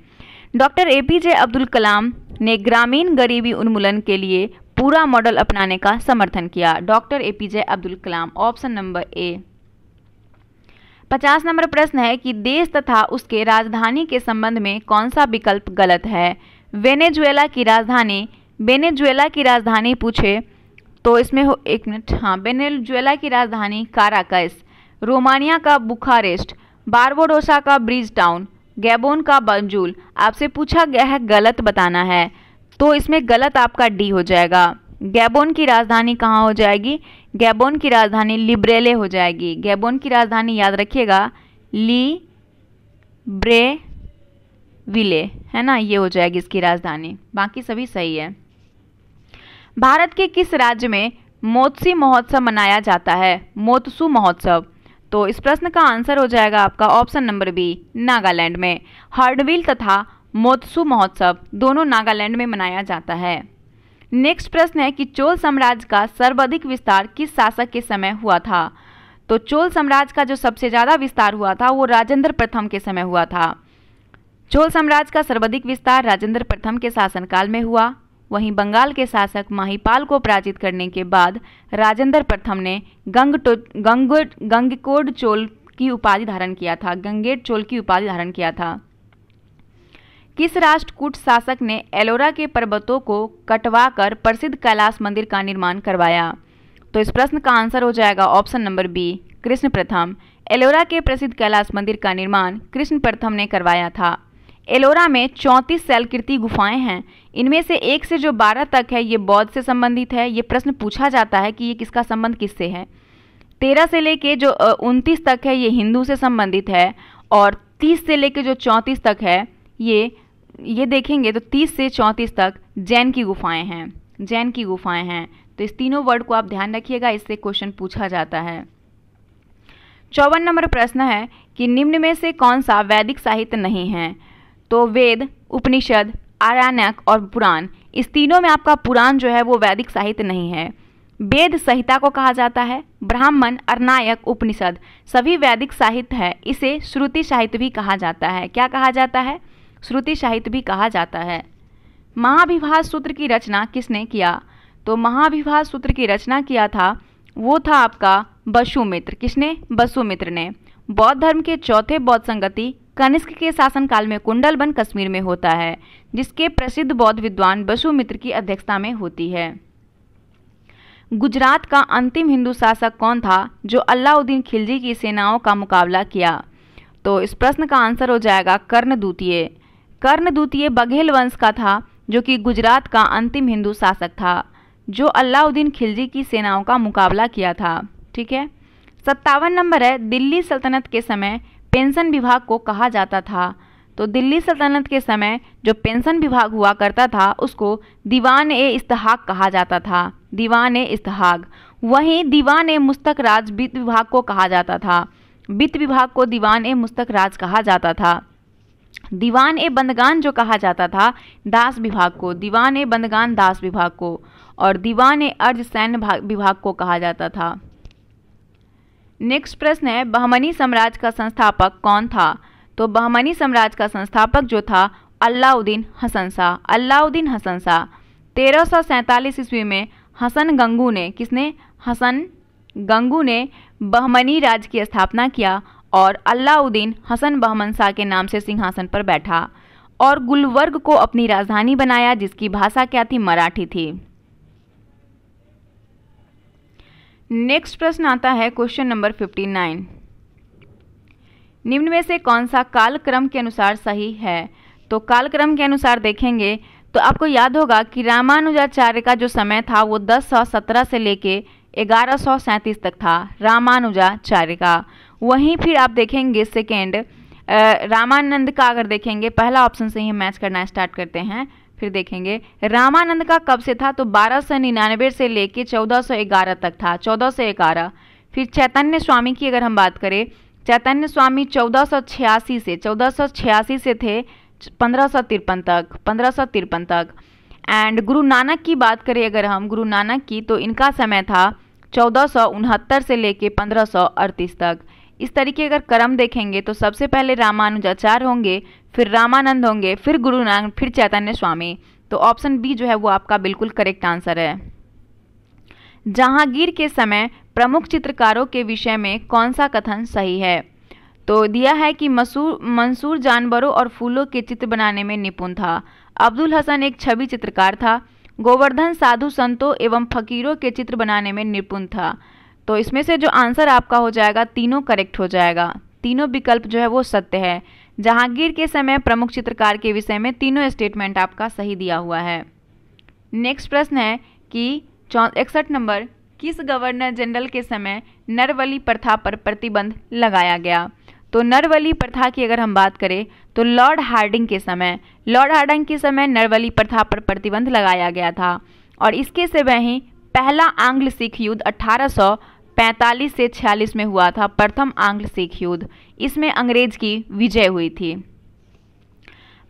doctor A P J Abdul Kalam ने ग्रामीण गरीबी उन्मूलन के लिए पूरा मॉडल अपनाने का समर्थन किया doctor A P J Abdul Kalam option number A पचास नंबर प्रश्न है कि देश तथा उसके राजधानी के संबंध में कौन सा विकल्प गलत है वेनेजुएला की राजधानी वेनेजुएला की राजधानी पूछे तो इसमें हो एक मिनट हाँ वेनेजुएला की राजधानी काराकस रोमानिया का बुखारेस्ट बारबोडोसा का ब्रिज टाउन गैबोन का बंजूल आपसे पूछा गया है गलत बताना है तो इसमें गलत आपका डी हो जाएगा गैबोन की राजधानी कहाँ हो जाएगी गैबोन की राजधानी लिब्रेले हो जाएगी गैबोन की राजधानी याद रखिएगा ली ब्रे विले है ना ये हो जाएगी इसकी राजधानी बाकी सभी सही है भारत के किस राज्य में मोत्सी महोत्सव मनाया जाता है मोत्सु महोत्सव तो इस प्रश्न का आंसर हो जाएगा आपका ऑप्शन नंबर बी नागालैंड में हर्डविल तथा मोत्सु महोत्सव दोनों नागालैंड में मनाया जाता है नेक्स्ट प्रश्न है कि चोल साम्राज्य का सर्वाधिक विस्तार किस शासक के समय हुआ था तो चोल साम्राज्य का जो सबसे ज़्यादा विस्तार हुआ था वो राजेंद्र प्रथम के समय हुआ था चोल साम्राज्य का सर्वाधिक विस्तार राजेंद्र प्रथम के शासनकाल में हुआ वहीं बंगाल के शासक माहीपाल को पराजित करने के बाद राजेंद्र प्रथम ने गंग गंग गंगकोड चोल की उपाधि धारण किया था गंगेट चोल की उपाधि धारण किया था किस राष्ट्रकूट शासक ने एलोरा के पर्वतों को कटवाकर प्रसिद्ध कैलाश मंदिर का निर्माण करवाया तो इस प्रश्न का आंसर हो जाएगा ऑप्शन नंबर बी कृष्ण प्रथम एलोरा के प्रसिद्ध कैलाश मंदिर का निर्माण कृष्ण प्रथम ने करवाया था एलोरा में चौंतीस शैलकृति गुफाएं हैं इनमें से एक से जो बारह तक है ये बौद्ध से संबंधित है ये प्रश्न पूछा जाता है कि ये किसका संबंध किससे है तेरह से लेके जो उनतीस तक है ये हिंदू से संबंधित है और तीस से लेके जो चौंतीस तक है ये ये देखेंगे तो तीस से चौंतीस तक जैन की गुफाएं हैं जैन की गुफाएं हैं तो इस तीनों वर्ड को आप ध्यान रखिएगा इससे क्वेश्चन पूछा जाता है चौवन नंबर प्रश्न है कि निम्न में से कौन सा वैदिक साहित्य नहीं है तो वेद उपनिषद आरण्यक और पुराण इस तीनों में आपका पुराण जो है वो वैदिक साहित्य नहीं है वेद संहिता को कहा जाता है ब्राह्मण अरनायक उपनिषद सभी वैदिक साहित्य है इसे श्रुति साहित्य भी कहा जाता है क्या कहा जाता है श्रुति साहित्य भी कहा जाता है महाभिभाष सूत्र की रचना किसने किया तो महाविभास सूत्र की रचना किया था वो था आपका बसुमित्र किसने बसुमित्र ने बौद्ध धर्म के चौथे बौद्ध संगति कनिष्क के शासनकाल में कुंडलबन कश्मीर में होता है जिसके प्रसिद्ध बौद्ध विद्वान बसुमित्र की अध्यक्षता में होती है गुजरात का अंतिम हिंदू शासक कौन था जो अलाउद्दीन खिलजी की सेनाओं का मुकाबला किया तो इस प्रश्न का आंसर हो जाएगा कर्ण द्वितीय कर्ण द्वितीय बघेल वंश का था जो कि गुजरात का अंतिम हिंदू शासक था जो अलाउद्दीन खिलजी की सेनाओं का मुकाबला किया था ठीक है सत्तावन नंबर है दिल्ली सल्तनत के समय पेंशन विभाग को कहा जाता था तो दिल्ली सल्तनत के समय जो पेंशन विभाग हुआ करता था उसको दीवान ए इस्तहाक कहा जाता था दीवान ए इस्तहाक वहीं दीवान ए मुस्तक राज वित्त विभाग को कहा जाता था वित्त विभाग को दीवान ए मुस्तक राज कहा जाता था दीवान ए बंदगान जो कहा जाता था दास विभाग को दीवान ए बंदगान दास विभाग को और दीवान ए अर्ज सैन्य विभाग को कहा जाता था नेक्स्ट प्रश्न है बहमनी साम्राज्य का संस्थापक कौन था तो बहमनी साम्राज्य का संस्थापक जो था अलाउद्दीन हसन शाह अलाउद्दीन हसन शाह तेरह सौ सैंतालीस ईस्वी में हसन गंगू ने किसने हसन गंगू ने बहमनी राज्य की स्थापना किया और अलाउद्दीन हसन बहमन शाह के नाम से सिंहासन पर बैठा और गुलवर्ग को अपनी राजधानी बनाया जिसकी भाषा क्या थी मराठी थी नेक्स्ट प्रश्न आता है क्वेश्चन नंबर 59 निम्न में से कौन सा कालक्रम के अनुसार सही है तो कालक्रम के अनुसार देखेंगे तो आपको याद होगा कि रामानुजाचार्य का जो समय था वो दस सौ सत्रह से लेके ग्यारह सौ सैंतीस तक था रामानुजाचार्य का वहीं फिर आप देखेंगे सेकेंड रामानंद का अगर देखेंगे पहला ऑप्शन से ही मैच करना स्टार्ट करते हैं फिर देखेंगे रामानंद का कब से था तो बारह सौ निन्यानवे से लेके चौदह सौ ग्यारह तक था चौदह सौ ग्यारह फिर चैतन्य स्वामी की अगर हम बात करें चैतन्य स्वामी चौदह सौ छियासी से चौदह सौ छियासी से थे पंद्रह सौ तिरपन तक पंद्रह सौ तिरपन तक एंड गुरु नानक की बात करें अगर हम गुरु नानक की तो इनका समय था चौदह सौ उनहत्तर से लेके पंद्रह सौ अड़तीस तक इस तरीके अगर क्रम देखेंगे तो सबसे पहले रामानुजाचार्य होंगे फिर रामानंद होंगे फिर गुरु नानक फिर चैतन्य स्वामी तो ऑप्शन बी जो है वो आपका बिल्कुल करेक्ट आंसर है जहांगीर के समय प्रमुख चित्रकारों के विषय में कौन सा कथन सही है तो दिया है कि मसूर मंसूर जानवरों और फूलों के चित्र बनाने में निपुण था अब्दुल हसन एक छवि चित्रकार था गोवर्धन साधु संतों एवं फकीरों के चित्र बनाने में निपुण था तो इसमें से जो आंसर आपका हो जाएगा तीनों करेक्ट हो जाएगा तीनों विकल्प जो है वो सत्य है जहांगीर के समय प्रमुख चित्रकार के विषय में तीनों स्टेटमेंट आपका सही दिया हुआ है नेक्स्ट प्रश्न है कि इकसठ नंबर किस गवर्नर जनरल के समय नरवली प्रथा पर प्रतिबंध लगाया गया तो नरवली प्रथा की अगर हम बात करें तो लॉर्ड हार्डिंग के समय लॉर्ड हार्डिंग के समय नरवली प्रथा पर प्रतिबंध लगाया गया था और इसके सिवा ही पहला आंग्ल सिख युद्ध अठारह 45 से 46 में हुआ था प्रथम आंग्ल सिख युद्ध इसमें अंग्रेज की विजय हुई थी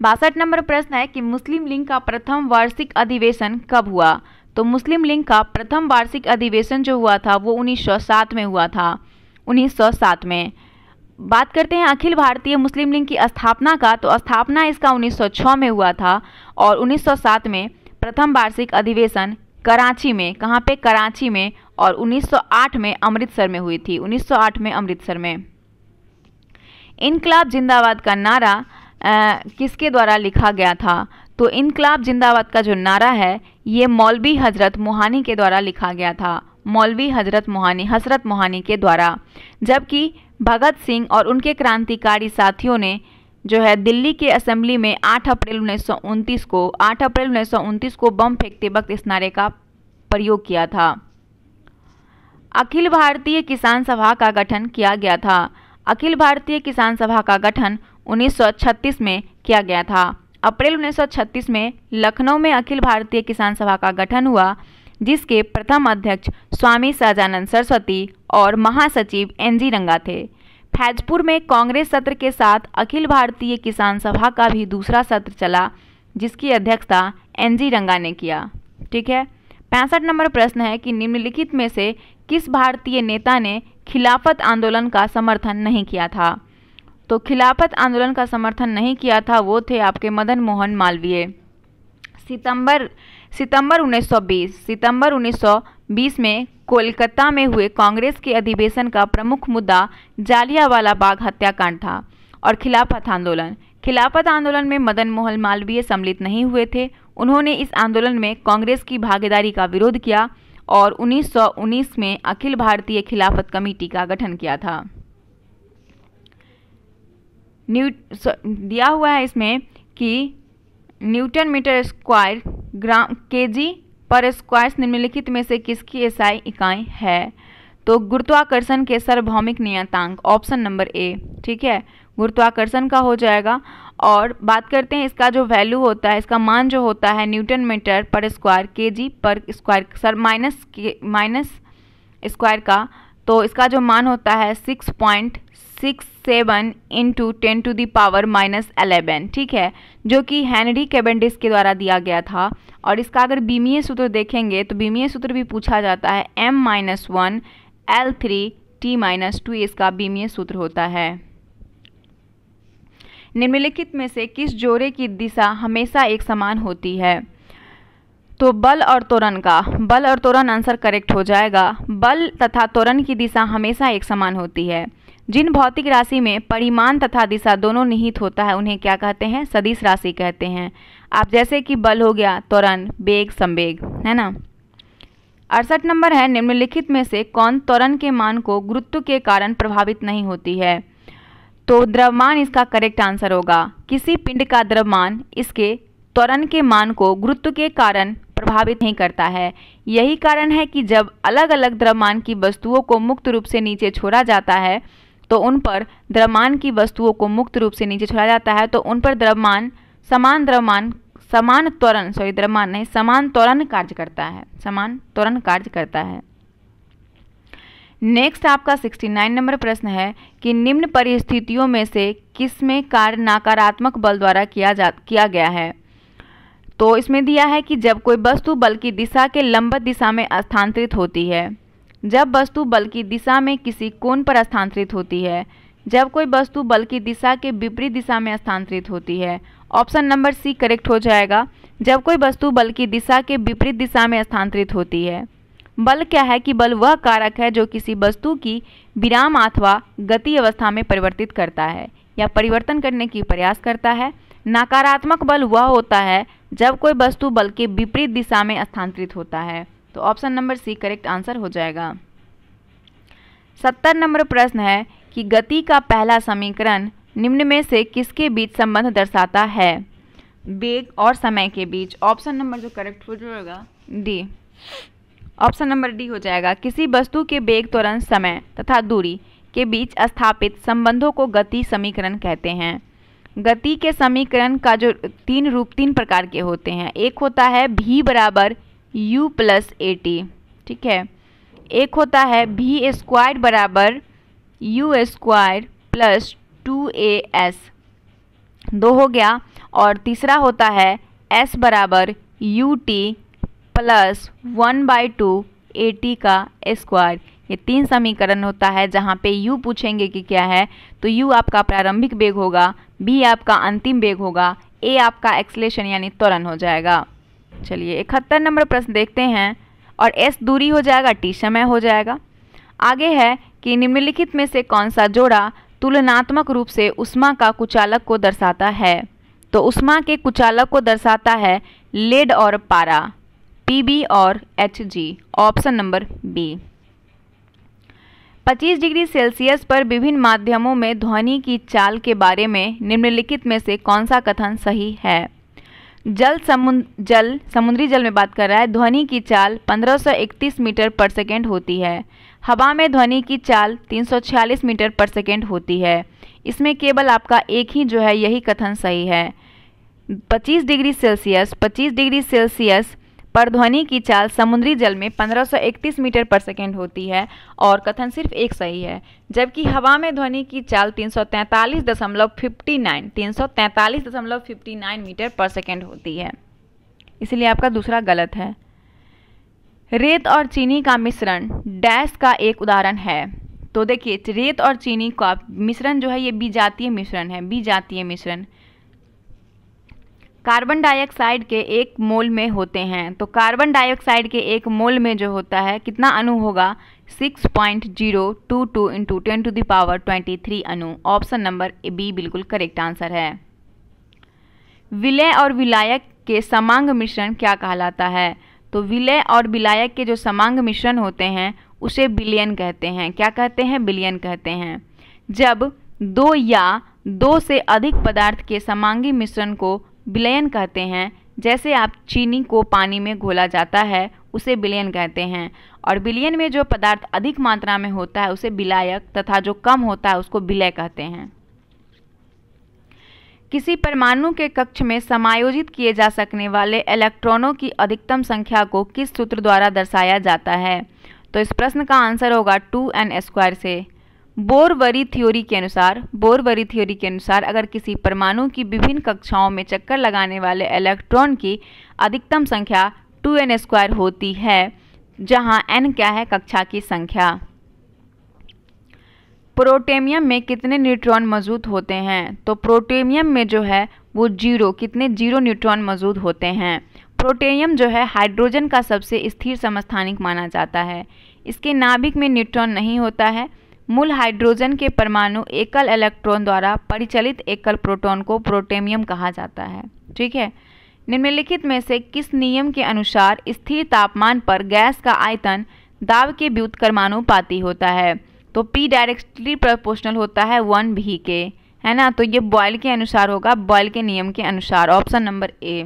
बासठ नंबर प्रश्न है कि मुस्लिम लीग का प्रथम वार्षिक अधिवेशन कब हुआ तो मुस्लिम लीग का प्रथम वार्षिक अधिवेशन जो हुआ था वो 1907 में हुआ था 1907 में बात करते हैं अखिल भारतीय मुस्लिम लीग की स्थापना का तो स्थापना इसका 1906 में हुआ था और 1907 में प्रथम वार्षिक अधिवेशन कराची में कहाँ पे कराची में और 1908 में अमृतसर में हुई थी 1908 में अमृतसर में इनकलाब जिंदाबाद का नारा आ, किसके द्वारा लिखा गया था तो इनकलाब जिंदाबाद का जो नारा है ये मौलवी हजरत मोहानी के द्वारा लिखा गया था मौलवी हजरत मोहानी हजरत मोहानी के द्वारा जबकि भगत सिंह और उनके क्रांतिकारी साथियों ने जो है दिल्ली के असेंबली में 8 अप्रैल उन्नीस को 8 अप्रैल उन्नीस को बम फेंकते वक्त इस नारे का प्रयोग किया था अखिल भारतीय किसान सभा का गठन किया गया था अखिल भारतीय किसान सभा का गठन 1936 में किया गया था अप्रैल 1936 में लखनऊ में अखिल भारतीय किसान सभा का गठन हुआ जिसके प्रथम अध्यक्ष स्वामी सहजानंद सरस्वती और महासचिव एन जी रंगा थे फैजपुर में कांग्रेस सत्र के साथ अखिल भारतीय किसान सभा का भी दूसरा सत्र चला जिसकी अध्यक्षता एनजी रंगा ने किया ठीक है पैंसठ नंबर प्रश्न है कि निम्नलिखित में से किस भारतीय नेता ने खिलाफत आंदोलन का समर्थन नहीं किया था तो खिलाफत आंदोलन का समर्थन नहीं किया था वो थे आपके मदन मोहन मालवीय सितंबर सितंबर 1920 सितंबर 1920 में कोलकाता में हुए कांग्रेस के अधिवेशन का प्रमुख मुद्दा जालियावाला बाग हत्याकांड था और खिलाफत आंदोलन खिलाफत आंदोलन में मदन मोहन मालवीय सम्मिलित नहीं हुए थे उन्होंने इस आंदोलन में कांग्रेस की भागीदारी का विरोध किया और 1919 में अखिल भारतीय खिलाफत कमेटी का गठन किया था न्यू दिया हुआ है इसमें कि newton meter square gram G per square निम्नलिखित में से किसकी एसआई इकाई है तो गुरुत्वाकर्षण के सार्वभौमिक नियतांक ऑप्शन नंबर ए ठीक है गुरुत्वाकर्षण का हो जाएगा और बात करते हैं इसका जो वैल्यू होता है इसका मान जो होता है न्यूटन मीटर पर स्क्वायर के G per square sir minus के माइनस स्क्वायर का तो इसका जो मान होता है six point six seven into ten to the power minus eleven ठीक है जो कि हेनरी कैबेंडिस के द्वारा दिया गया था और इसका अगर बीमीय सूत्र देखेंगे तो बीमीय सूत्र भी पूछा जाता है M minus one L three T minus two इसका बीमीय सूत्र होता है निम्नलिखित में से किस जोड़े की दिशा हमेशा एक समान होती है तो बल और तोरण का बल और तोरण आंसर करेक्ट हो जाएगा बल तथा तोरण की दिशा हमेशा एक समान होती है जिन भौतिक राशि में परिमाण तथा दिशा दोनों निहित होता है उन्हें क्या कहते हैं सदिश राशि कहते हैं आप जैसे कि बल हो गया त्वरण वेग संवेग है ना अड़सठ नंबर है निम्नलिखित में से कौन त्वरण के मान को गुरुत्व के कारण प्रभावित नहीं होती है तो द्रव्यमान इसका करेक्ट आंसर होगा किसी पिंड का द्रव्यमान इसके त्वरण के मान को गुरुत्व के कारण प्रभावित नहीं करता है यही कारण है कि जब अलग अलग द्रव्यमान की वस्तुओं को मुक्त रूप से नीचे छोड़ा जाता है तो उन पर द्रव्यमान की वस्तुओं को मुक्त रूप से नीचे छोड़ा जाता है तो उन पर द्रव्यमान समान द्रव्यमान समान त्वरण सॉरी द्रव्यमान नहीं समान त्वरण कार्य करता है समान त्वरण कार्य करता है नेक्स्ट आपका 69 नंबर प्रश्न है कि निम्न परिस्थितियों में से किस में कार्य नकारात्मक बल द्वारा किया जा किया गया है तो इसमें दिया है कि जब कोई वस्तु बल की दिशा के लंबत दिशा में स्थानांतरित होती है जब वस्तु बल की दिशा में किसी कोण पर स्थानांतरित होती है जब कोई वस्तु बल की दिशा के विपरीत दिशा में स्थानांतरित होती है ऑप्शन नंबर सी करेक्ट हो जाएगा जब कोई वस्तु बल की दिशा के विपरीत दिशा में स्थानांतरित होती है बल क्या है कि बल वह कारक है जो किसी वस्तु की विराम अथवा गति अवस्था में परिवर्तित करता है या परिवर्तन करने की प्रयास करता है नकारात्मक बल वह होता है जब कोई वस्तु बल के विपरीत दिशा में स्थानांतरित होता है तो option number C correct answer हो जाएगा सत्तर नंबर प्रश्न है कि गति का पहला समीकरण निम्न में से किसके बीच संबंध दर्शाता है वेग और समय के बीच ऑप्शन नंबर जो करेक्ट हो जाएगा डी ऑप्शन नंबर डी हो जाएगा किसी वस्तु के वेग त्वरण समय तथा दूरी के बीच स्थापित संबंधों को गति समीकरण कहते हैं गति के समीकरण का जो तीन रूप तीन प्रकार के होते हैं एक होता है भी बराबर u प्लस ए टी ठीक है एक होता है भी स्क्वायर बराबर U square plus two A S दो हो गया और तीसरा होता है एस बराबर U T plus one by two A T का स्क्वायर ये तीन समीकरण होता है जहाँ पे u पूछेंगे कि क्या है तो u आपका प्रारंभिक वेग होगा b आपका अंतिम वेग होगा a आपका एक्सलेशन यानी त्वरण हो जाएगा चलिए इकहत्तर नंबर प्रश्न देखते हैं और एस दूरी हो जाएगा टी समय हो जाएगा आगे है कि निम्नलिखित में से कौन सा जोड़ा तुलनात्मक रूप से उष्मा का कुचालक को दर्शाता है तो उष्मा के कुचालक को दर्शाता है लेड और पारा पी और H option number B 25 degree Celsius पर विभिन्न माध्यमों में ध्वनि की चाल के बारे में निम्नलिखित में से कौन सा कथन सही है जल समुद्र जल समुद्री जल में बात कर रहा है ध्वनि की चाल 1531 मीटर पर सेकेंड होती है हवा में ध्वनि की चाल 346 मीटर पर सेकेंड होती है इसमें केवल आपका एक ही जो है यही कथन सही है 25 डिग्री सेल्सियस 25 डिग्री सेल्सियस पर ध्वनि की चाल समुद्री जल में 1531 मीटर पर सेकेंड होती है और कथन सिर्फ एक सही है जबकि हवा में ध्वनि की चाल 343.59 343.59 मीटर पर सेकेंड होती है इसलिए आपका दूसरा गलत है रेत और चीनी का मिश्रण डैश का एक उदाहरण है तो देखिए रेत और चीनी का मिश्रण जो है ये बीजातीय मिश्रण है बीजातीय मिश्रण कार्बन डाइऑक्साइड के एक मोल में होते हैं तो कार्बन डाइऑक्साइड के एक मोल में जो होता है कितना अणु होगा 6.022 point zero two two into ten to the power twenty three अणु ऑप्शन नंबर बी बिल्कुल करेक्ट आंसर है विलय और विलायक के समांग मिश्रण क्या कहलाता है तो विलय और विलायक के जो समांग मिश्रण होते हैं उसे बिलियन कहते हैं क्या कहते हैं बिलियन कहते हैं जब दो या दो से अधिक पदार्थ के समांगी मिश्रण को विलयन कहते हैं जैसे आप चीनी को पानी में घोला जाता है उसे विलयन कहते हैं और विलयन में जो पदार्थ अधिक मात्रा में होता है उसे विलायक तथा जो कम होता है उसको विलय कहते हैं किसी परमाणु के कक्ष में समायोजित किए जा सकने वाले इलेक्ट्रॉनों की अधिकतम संख्या को किस सूत्र द्वारा दर्शाया जाता है तो इस प्रश्न का आंसर होगा टू एन स्क्वायर से बोरवरी थ्योरी के अनुसार बोरवरी थ्योरी के अनुसार अगर किसी परमाणु की विभिन्न कक्षाओं में चक्कर लगाने वाले इलेक्ट्रॉन की अधिकतम संख्या टू एन स्क्वायर होती है जहां एन क्या है कक्षा की संख्या प्रोटेमियम में कितने न्यूट्रॉन मौजूद होते हैं तो प्रोटेमियम में जो है वो जीरो कितने जीरो न्यूट्रॉन मौजूद होते हैं प्रोटेमियम जो है हाइड्रोजन का सबसे स्थिर समस्थानिक माना जाता है इसके नाभिक में न्यूट्रॉन नहीं होता है मूल हाइड्रोजन के परमाणु एकल इलेक्ट्रॉन द्वारा परिचलित एकल प्रोटॉन को प्रोटेमियम कहा जाता है ठीक है निम्नलिखित में से किस नियम के अनुसार स्थिर तापमान पर गैस का आयतन दाब के पाती होता है तो पी डायरेक्टली प्रोपोर्शनल होता है वन भी के है ना तो ये बॉयल के अनुसार होगा बॉयल के नियम के अनुसार ऑप्शन नंबर ए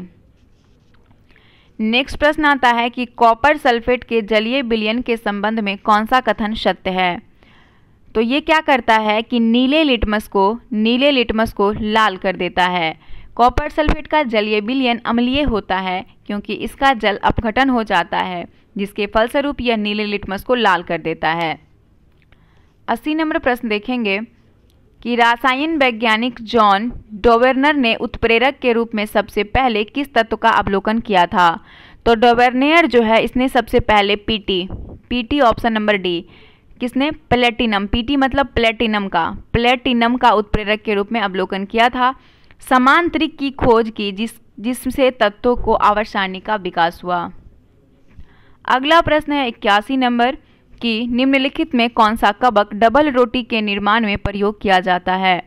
नेक्स्ट प्रश्न आता है कि कॉपर सल्फेट के जलीय विलयन के संबंध में कौन सा कथन सत्य है तो ये क्या करता है कि नीले लिटमस को नीले लिटमस को लाल कर देता है कॉपर सल्फेट का जलीय बिलियन अम्लीय होता है क्योंकि इसका जल अपघटन हो जाता है जिसके फलस्वरूप यह नीले लिटमस को लाल कर देता है अस्सी नंबर प्रश्न देखेंगे कि रासायन वैज्ञानिक जॉन डोवर्नर ने उत्प्रेरक के रूप में सबसे पहले किस तत्व का अवलोकन किया था तो डोवर्नियर जो है इसने सबसे पहले PT PT option number D किसने प्लेटिनम पीटी मतलब प्लेटिनम का प्लेटिनम का उत्प्रेरक के रूप में अवलोकन किया था समांतरिक की खोज की जिस जिससे तत्वों को आवर्षाणी का विकास हुआ अगला प्रश्न है इक्यासी नंबर कि निम्नलिखित में कौन सा कबक डबल रोटी के निर्माण में प्रयोग किया जाता है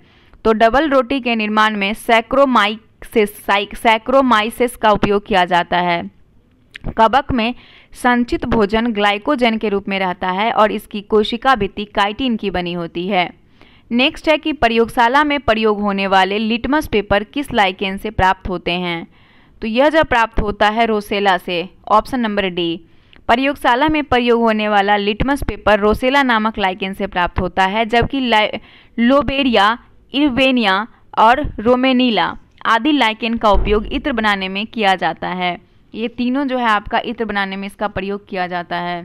तो डबल रोटी के निर्माण में सैक्रोमाइसिस सैक्रोमाइसिस का उपयोग किया जाता है कबक में संचित भोजन ग्लाइकोजन के रूप में रहता है और इसकी कोशिका भित्ति काइटिन की बनी होती है नेक्स्ट है कि प्रयोगशाला में प्रयोग होने वाले लिटमस पेपर किस लाइकेन से प्राप्त होते हैं तो यह जब प्राप्त होता है रोसेला से ऑप्शन नंबर डी प्रयोगशाला में प्रयोग होने वाला लिटमस पेपर रोसेला नामक लाइकेन से प्राप्त होता है जबकि लोबेरिया इवेनिया और रोमेनीला आदि लाइकेन का उपयोग इत्र बनाने में किया जाता है ये तीनों जो है आपका इत्र बनाने में इसका प्रयोग किया जाता है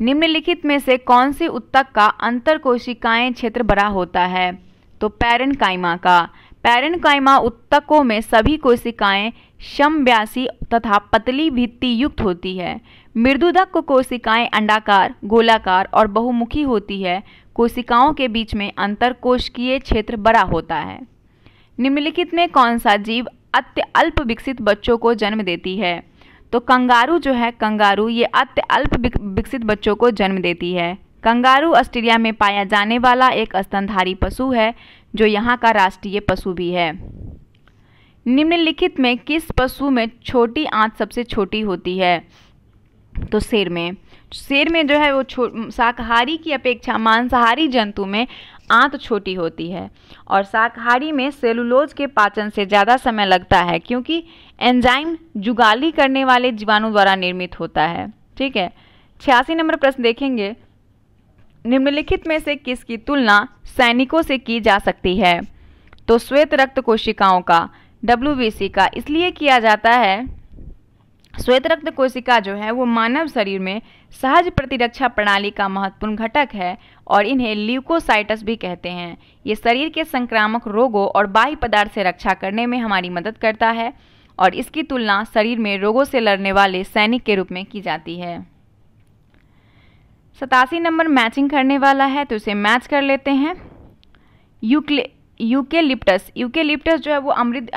निम्नलिखित में से कौन सी उत्तक का अंतर कोशिकाएं क्षेत्र बड़ा होता है तो पैरन कायमा का पैरन कायमा उत्तकों में सभी कोशिकाएं समव्यासी तथा पतली भित्ति युक्त होती है मृदुदक को कोशिकाएं अंडाकार गोलाकार और बहुमुखी होती है कोशिकाओं के बीच में अंतर कोशिकीय क्षेत्र बड़ा होता है निम्नलिखित में कौन सा जीव अत्य अल्प विकसित बच्चों को जन्म देती है तो कंगारू जो है कंगारू ये अत्य अल्प विकसित बच्चों को जन्म देती है कंगारू ऑस्ट्रेलिया में पाया जाने वाला एक स्तनधारी पशु है जो यहाँ का राष्ट्रीय पशु भी है निम्नलिखित में किस पशु में छोटी आंत सबसे छोटी होती है तो शेर में शेर में जो है वो शाकाहारी की अपेक्षा मांसाहारी जंतु में आंत छोटी होती है और शाकाहारी में सेलुलोज के पाचन से ज़्यादा समय लगता है क्योंकि एंजाइम जुगाली करने वाले जीवाणु द्वारा निर्मित होता है ठीक है छियासी नंबर प्रश्न देखेंगे निम्नलिखित में से किसकी तुलना सैनिकों से की जा सकती है तो श्वेत रक्त कोशिकाओं का डब्ल्यू का इसलिए किया जाता है श्वेत रक्त कोशिका जो है वो मानव शरीर में सहज प्रतिरक्षा प्रणाली का महत्वपूर्ण घटक है और इन्हें ल्यूकोसाइटस भी कहते हैं ये शरीर के संक्रामक रोगों और बाह्य पदार्थ से रक्षा करने में हमारी मदद करता है और इसकी तुलना शरीर में रोगों से लड़ने वाले सैनिक के रूप में की जाती है सतासी नंबर मैचिंग करने वाला है तो इसे मैच कर लेते हैं यूक्ले यूकेलिप्टस यूकेलिप्टस जो है वो अमृत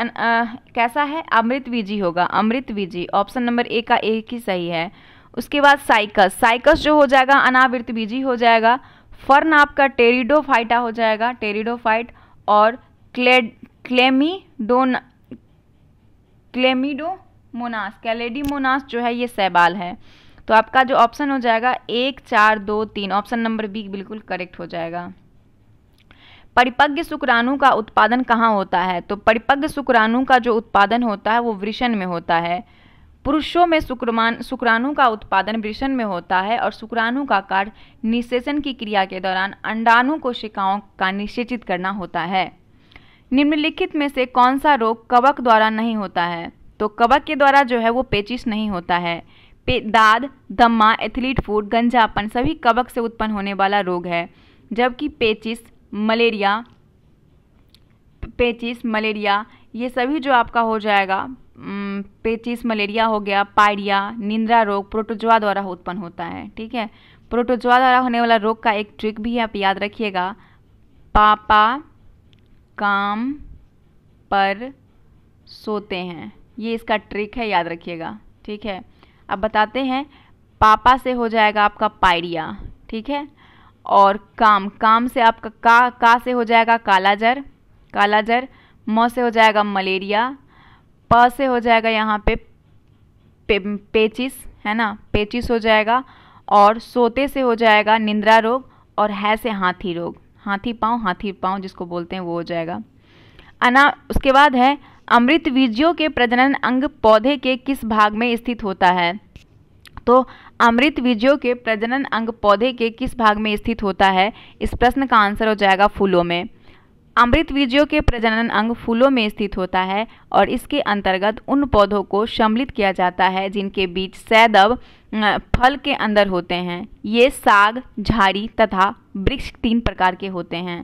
कैसा है अमृत बीजी होगा अमृत बीजी ऑप्शन नंबर ए का एक ही सही है उसके बाद साइकस साइकस जो हो जाएगा अनावृत बीजी हो जाएगा फर्न आपका टेरिडोफाइटा हो जाएगा टेरिडोफाइट और क्लेड क्लेमीडोन क्लेमीडो मोनास कैलेडी मोनास जो है ये सैबाल है तो आपका जो ऑप्शन हो जाएगा एक चार दो तीन ऑप्शन नंबर बी बिल्कुल करेक्ट हो जाएगा परिपज्ञ शुक्राणु का उत्पादन कहाँ होता है तो परिपज्ञ शुक्राणु का जो उत्पादन होता है वो वृषण में होता है पुरुषों में शुक्रमान शुक्राणु का उत्पादन वृषण में होता है और शुक्राणु का कार्य निषेचन की क्रिया के दौरान अंडाणु कोशिकाओं का निषेचित करना होता है निम्नलिखित में से कौन सा रोग कवक द्वारा नहीं होता है तो कवक के द्वारा जो है वो पेचिस नहीं होता है पे दाद दम्मा एथलीट फूड गंजापन सभी कवक से उत्पन्न होने वाला रोग है जबकि पेचिस मलेरिया पेचिस मलेरिया ये सभी जो आपका हो जाएगा पेचिस मलेरिया हो गया पायरिया निंद्रा रोग प्रोटोजोआ द्वारा उत्पन्न होता है ठीक है प्रोटोजोआ द्वारा होने वाला रोग का एक ट्रिक भी आप याद रखिएगा पापा काम पर सोते हैं ये इसका ट्रिक है याद रखिएगा ठीक है अब बताते हैं पापा से हो जाएगा आपका पायरिया ठीक है और काम काम से आपका का का से हो जाएगा कालाजर कालाजर म से हो जाएगा मलेरिया प से हो जाएगा यहाँ पे, पे पेचिस है ना पेचिस हो जाएगा और सोते से हो जाएगा निंद्रा रोग और है से हाथी रोग हाथी पाँव हाथी पाँव जिसको बोलते हैं वो हो जाएगा अना उसके बाद है अमृत बीजियों के प्रजनन अंग पौधे के किस भाग में स्थित होता है तो अमृत बीजों के प्रजनन अंग पौधे के किस भाग में स्थित होता है इस प्रश्न का आंसर हो जाएगा फूलों में अमृत बीजों के प्रजनन अंग फूलों में स्थित होता है और इसके अंतर्गत उन पौधों को सम्मिलित किया जाता है जिनके बीच सैदव फल के अंदर होते हैं ये साग झाड़ी तथा वृक्ष तीन प्रकार के होते हैं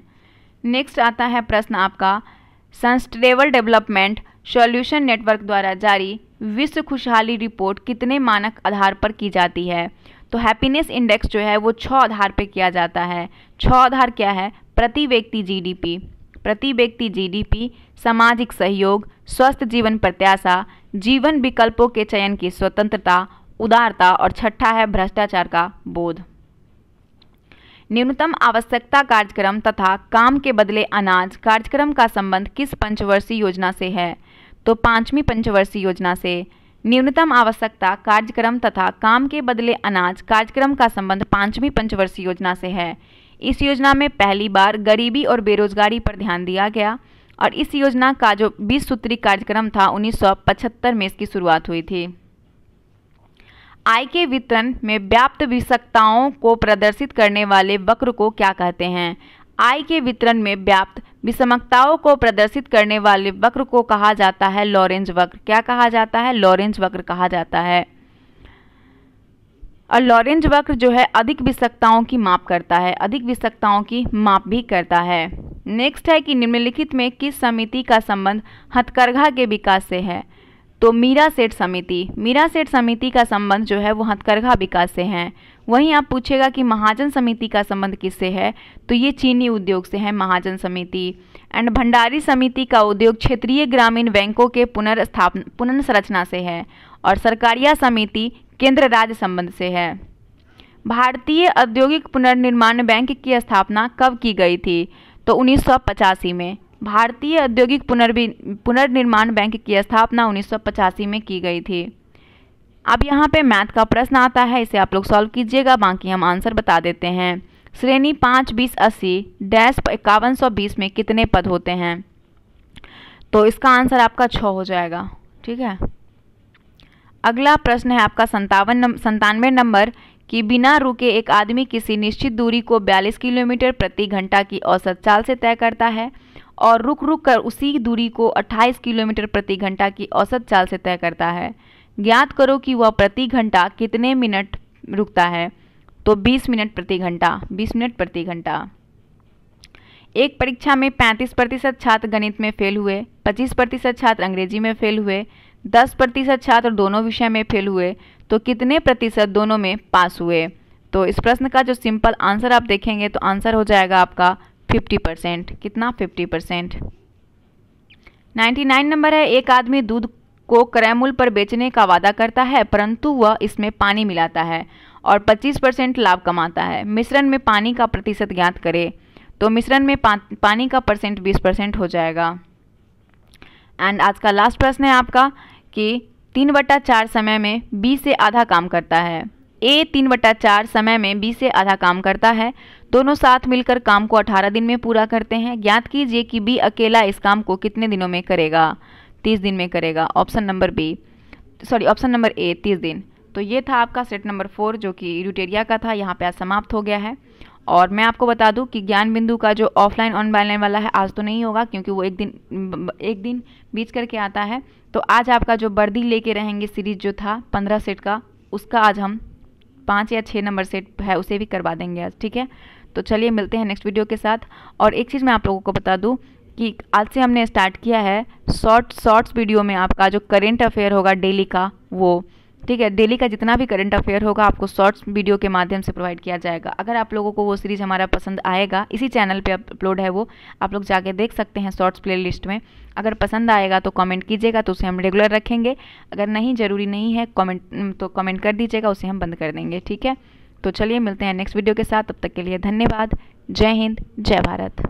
नेक्स्ट आता है प्रश्न आपका सनस्टेबल डेवलपमेंट सॉल्यूशन नेटवर्क द्वारा जारी विश्व खुशहाली रिपोर्ट कितने मानक आधार पर की जाती है तो हैप्पीनेस इंडेक्स जो है वो छः आधार पर किया जाता है छः आधार क्या है प्रति व्यक्ति जीडीपी प्रति व्यक्ति जीडीपी सामाजिक सहयोग स्वस्थ जीवन प्रत्याशा जीवन विकल्पों के चयन की स्वतंत्रता उदारता और छठा है भ्रष्टाचार का बोध न्यूनतम आवश्यकता कार्यक्रम तथा काम के बदले अनाज कार्यक्रम का संबंध किस पंचवर्षीय योजना से है तो पांचवी पंचवर्षीय योजना से न्यूनतम आवश्यकता कार्यक्रम तथा काम के बदले अनाज कार्यक्रम का संबंध पांचवी पंचवर्षीय योजना से है इस योजना में पहली बार गरीबी और बेरोजगारी पर ध्यान दिया गया और इस योजना का जो बीस सूत्री कार्यक्रम था 1975 में इसकी शुरुआत हुई थी आय के वितरण में व्याप्त विषक्ताओं को प्रदर्शित करने वाले वक्र को क्या कहते हैं आय के वितरण में व्याप्त विषमकताओं को प्रदर्शित करने वाले वक्र को कहा जाता है लॉरेंज वक्र क्या कहा जाता है लॉरेंज वक्र कहा जाता है और लॉरेंज वक्र जो है अधिक विषकताओं की माप करता है अधिक विषकताओं की माप भी करता है नेक्स्ट है कि निम्नलिखित में किस समिति का संबंध हथकरघा के विकास से है तो मीरा सेठ समिति मीरा सेठ समिति का संबंध जो है वो हथकरघा विकास से है वहीं आप पूछेगा कि महाजन समिति का संबंध किससे है तो ये चीनी उद्योग से है महाजन समिति एंड भंडारी समिति का उद्योग क्षेत्रीय ग्रामीण बैंकों के पुनर्स्थाप पुनर्संरचना से है और सरकारिया समिति केंद्र राज्य संबंध से है भारतीय औद्योगिक पुनर्निर्माण बैंक की स्थापना कब की गई थी तो उन्नीस में भारतीय औद्योगिक पुनर्वि पुनर्निर्माण बैंक की स्थापना उन्नीस में की गई थी अब यहाँ पे मैथ का प्रश्न आता है इसे आप लोग सॉल्व कीजिएगा बाकी हम आंसर बता देते हैं श्रेणी पाँच बीस अस्सी डैश इक्यावन सौ बीस में कितने पद होते हैं तो इसका आंसर आपका छः हो जाएगा ठीक है अगला प्रश्न है आपका संतावन नम, संतानवे नंबर कि बिना रुके एक आदमी किसी निश्चित दूरी को 42 किलोमीटर प्रति घंटा की औसत चाल से तय करता है और रुक रुक कर उसी दूरी को 28 किलोमीटर प्रति घंटा की औसत चाल से तय करता है ज्ञात करो कि वह प्रति घंटा कितने मिनट रुकता है तो 20 मिनट प्रति घंटा 20 मिनट प्रति घंटा एक परीक्षा में 35 प्रतिशत छात्र गणित में फेल हुए 25 प्रतिशत छात्र अंग्रेजी में फेल हुए 10 प्रतिशत छात्र दोनों विषय में फेल हुए तो कितने प्रतिशत दोनों में पास हुए तो इस प्रश्न का जो सिंपल आंसर आप देखेंगे तो आंसर हो जाएगा आपका फिफ्टी परसेंट कितना fifty percent ninety nine number है एक आदमी दूध को क्रय पर बेचने का वादा करता है परंतु वह इसमें पानी मिलाता है और 25 परसेंट लाभ कमाता है मिश्रण में पानी का प्रतिशत ज्ञात करें तो मिश्रण में पा, पानी का परसेंट 20 परसेंट हो जाएगा एंड आज का लास्ट प्रश्न है आपका कि तीन बटा चार समय में बी से आधा काम करता है ए तीन बटा चार समय में बी से आधा काम करता है दोनों साथ मिलकर काम को 18 दिन में पूरा करते हैं ज्ञात कीजिए कि बी अकेला इस काम को कितने दिनों में करेगा 30 दिन में करेगा option number B sorry option number A 30 दिन तो ये था आपका सेट नंबर फोर जो कि यूटेरिया का था यहाँ पे आज समाप्त हो गया है और मैं आपको बता दूं कि ज्ञान बिंदु का जो ऑफलाइन ऑनलाइन वाला है आज तो नहीं होगा क्योंकि वो एक दिन एक दिन बीच करके आता है तो आज आपका जो बर्दी लेके रहेंगे सीरीज जो था पंद्रह सेट का उसका आज हम पाँच या छः नंबर सेट है उसे भी करवा देंगे आज ठीक है तो चलिए मिलते हैं नेक्स्ट वीडियो के साथ और एक चीज़ मैं आप लोगों को बता दूँ कि आज से हमने स्टार्ट किया है शॉर्ट शॉर्ट्स वीडियो में आपका जो करेंट अफेयर होगा डेली का वो ठीक है डेली का जितना भी करंट अफेयर होगा आपको शॉर्ट्स वीडियो के माध्यम से प्रोवाइड किया जाएगा अगर आप लोगों को वो सीरीज़ हमारा पसंद आएगा इसी चैनल पे अपलोड है वो आप लोग जाके देख सकते हैं शॉर्ट्स प्लेलिस्ट में अगर पसंद आएगा तो कमेंट कीजिएगा तो उसे हम रेगुलर रखेंगे अगर नहीं ज़रूरी नहीं है कॉमेंट तो कॉमेंट कर दीजिएगा उसे हम बंद कर देंगे ठीक है तो चलिए मिलते हैं नेक्स्ट वीडियो के साथ तब तक के लिए धन्यवाद जय हिंद जय भारत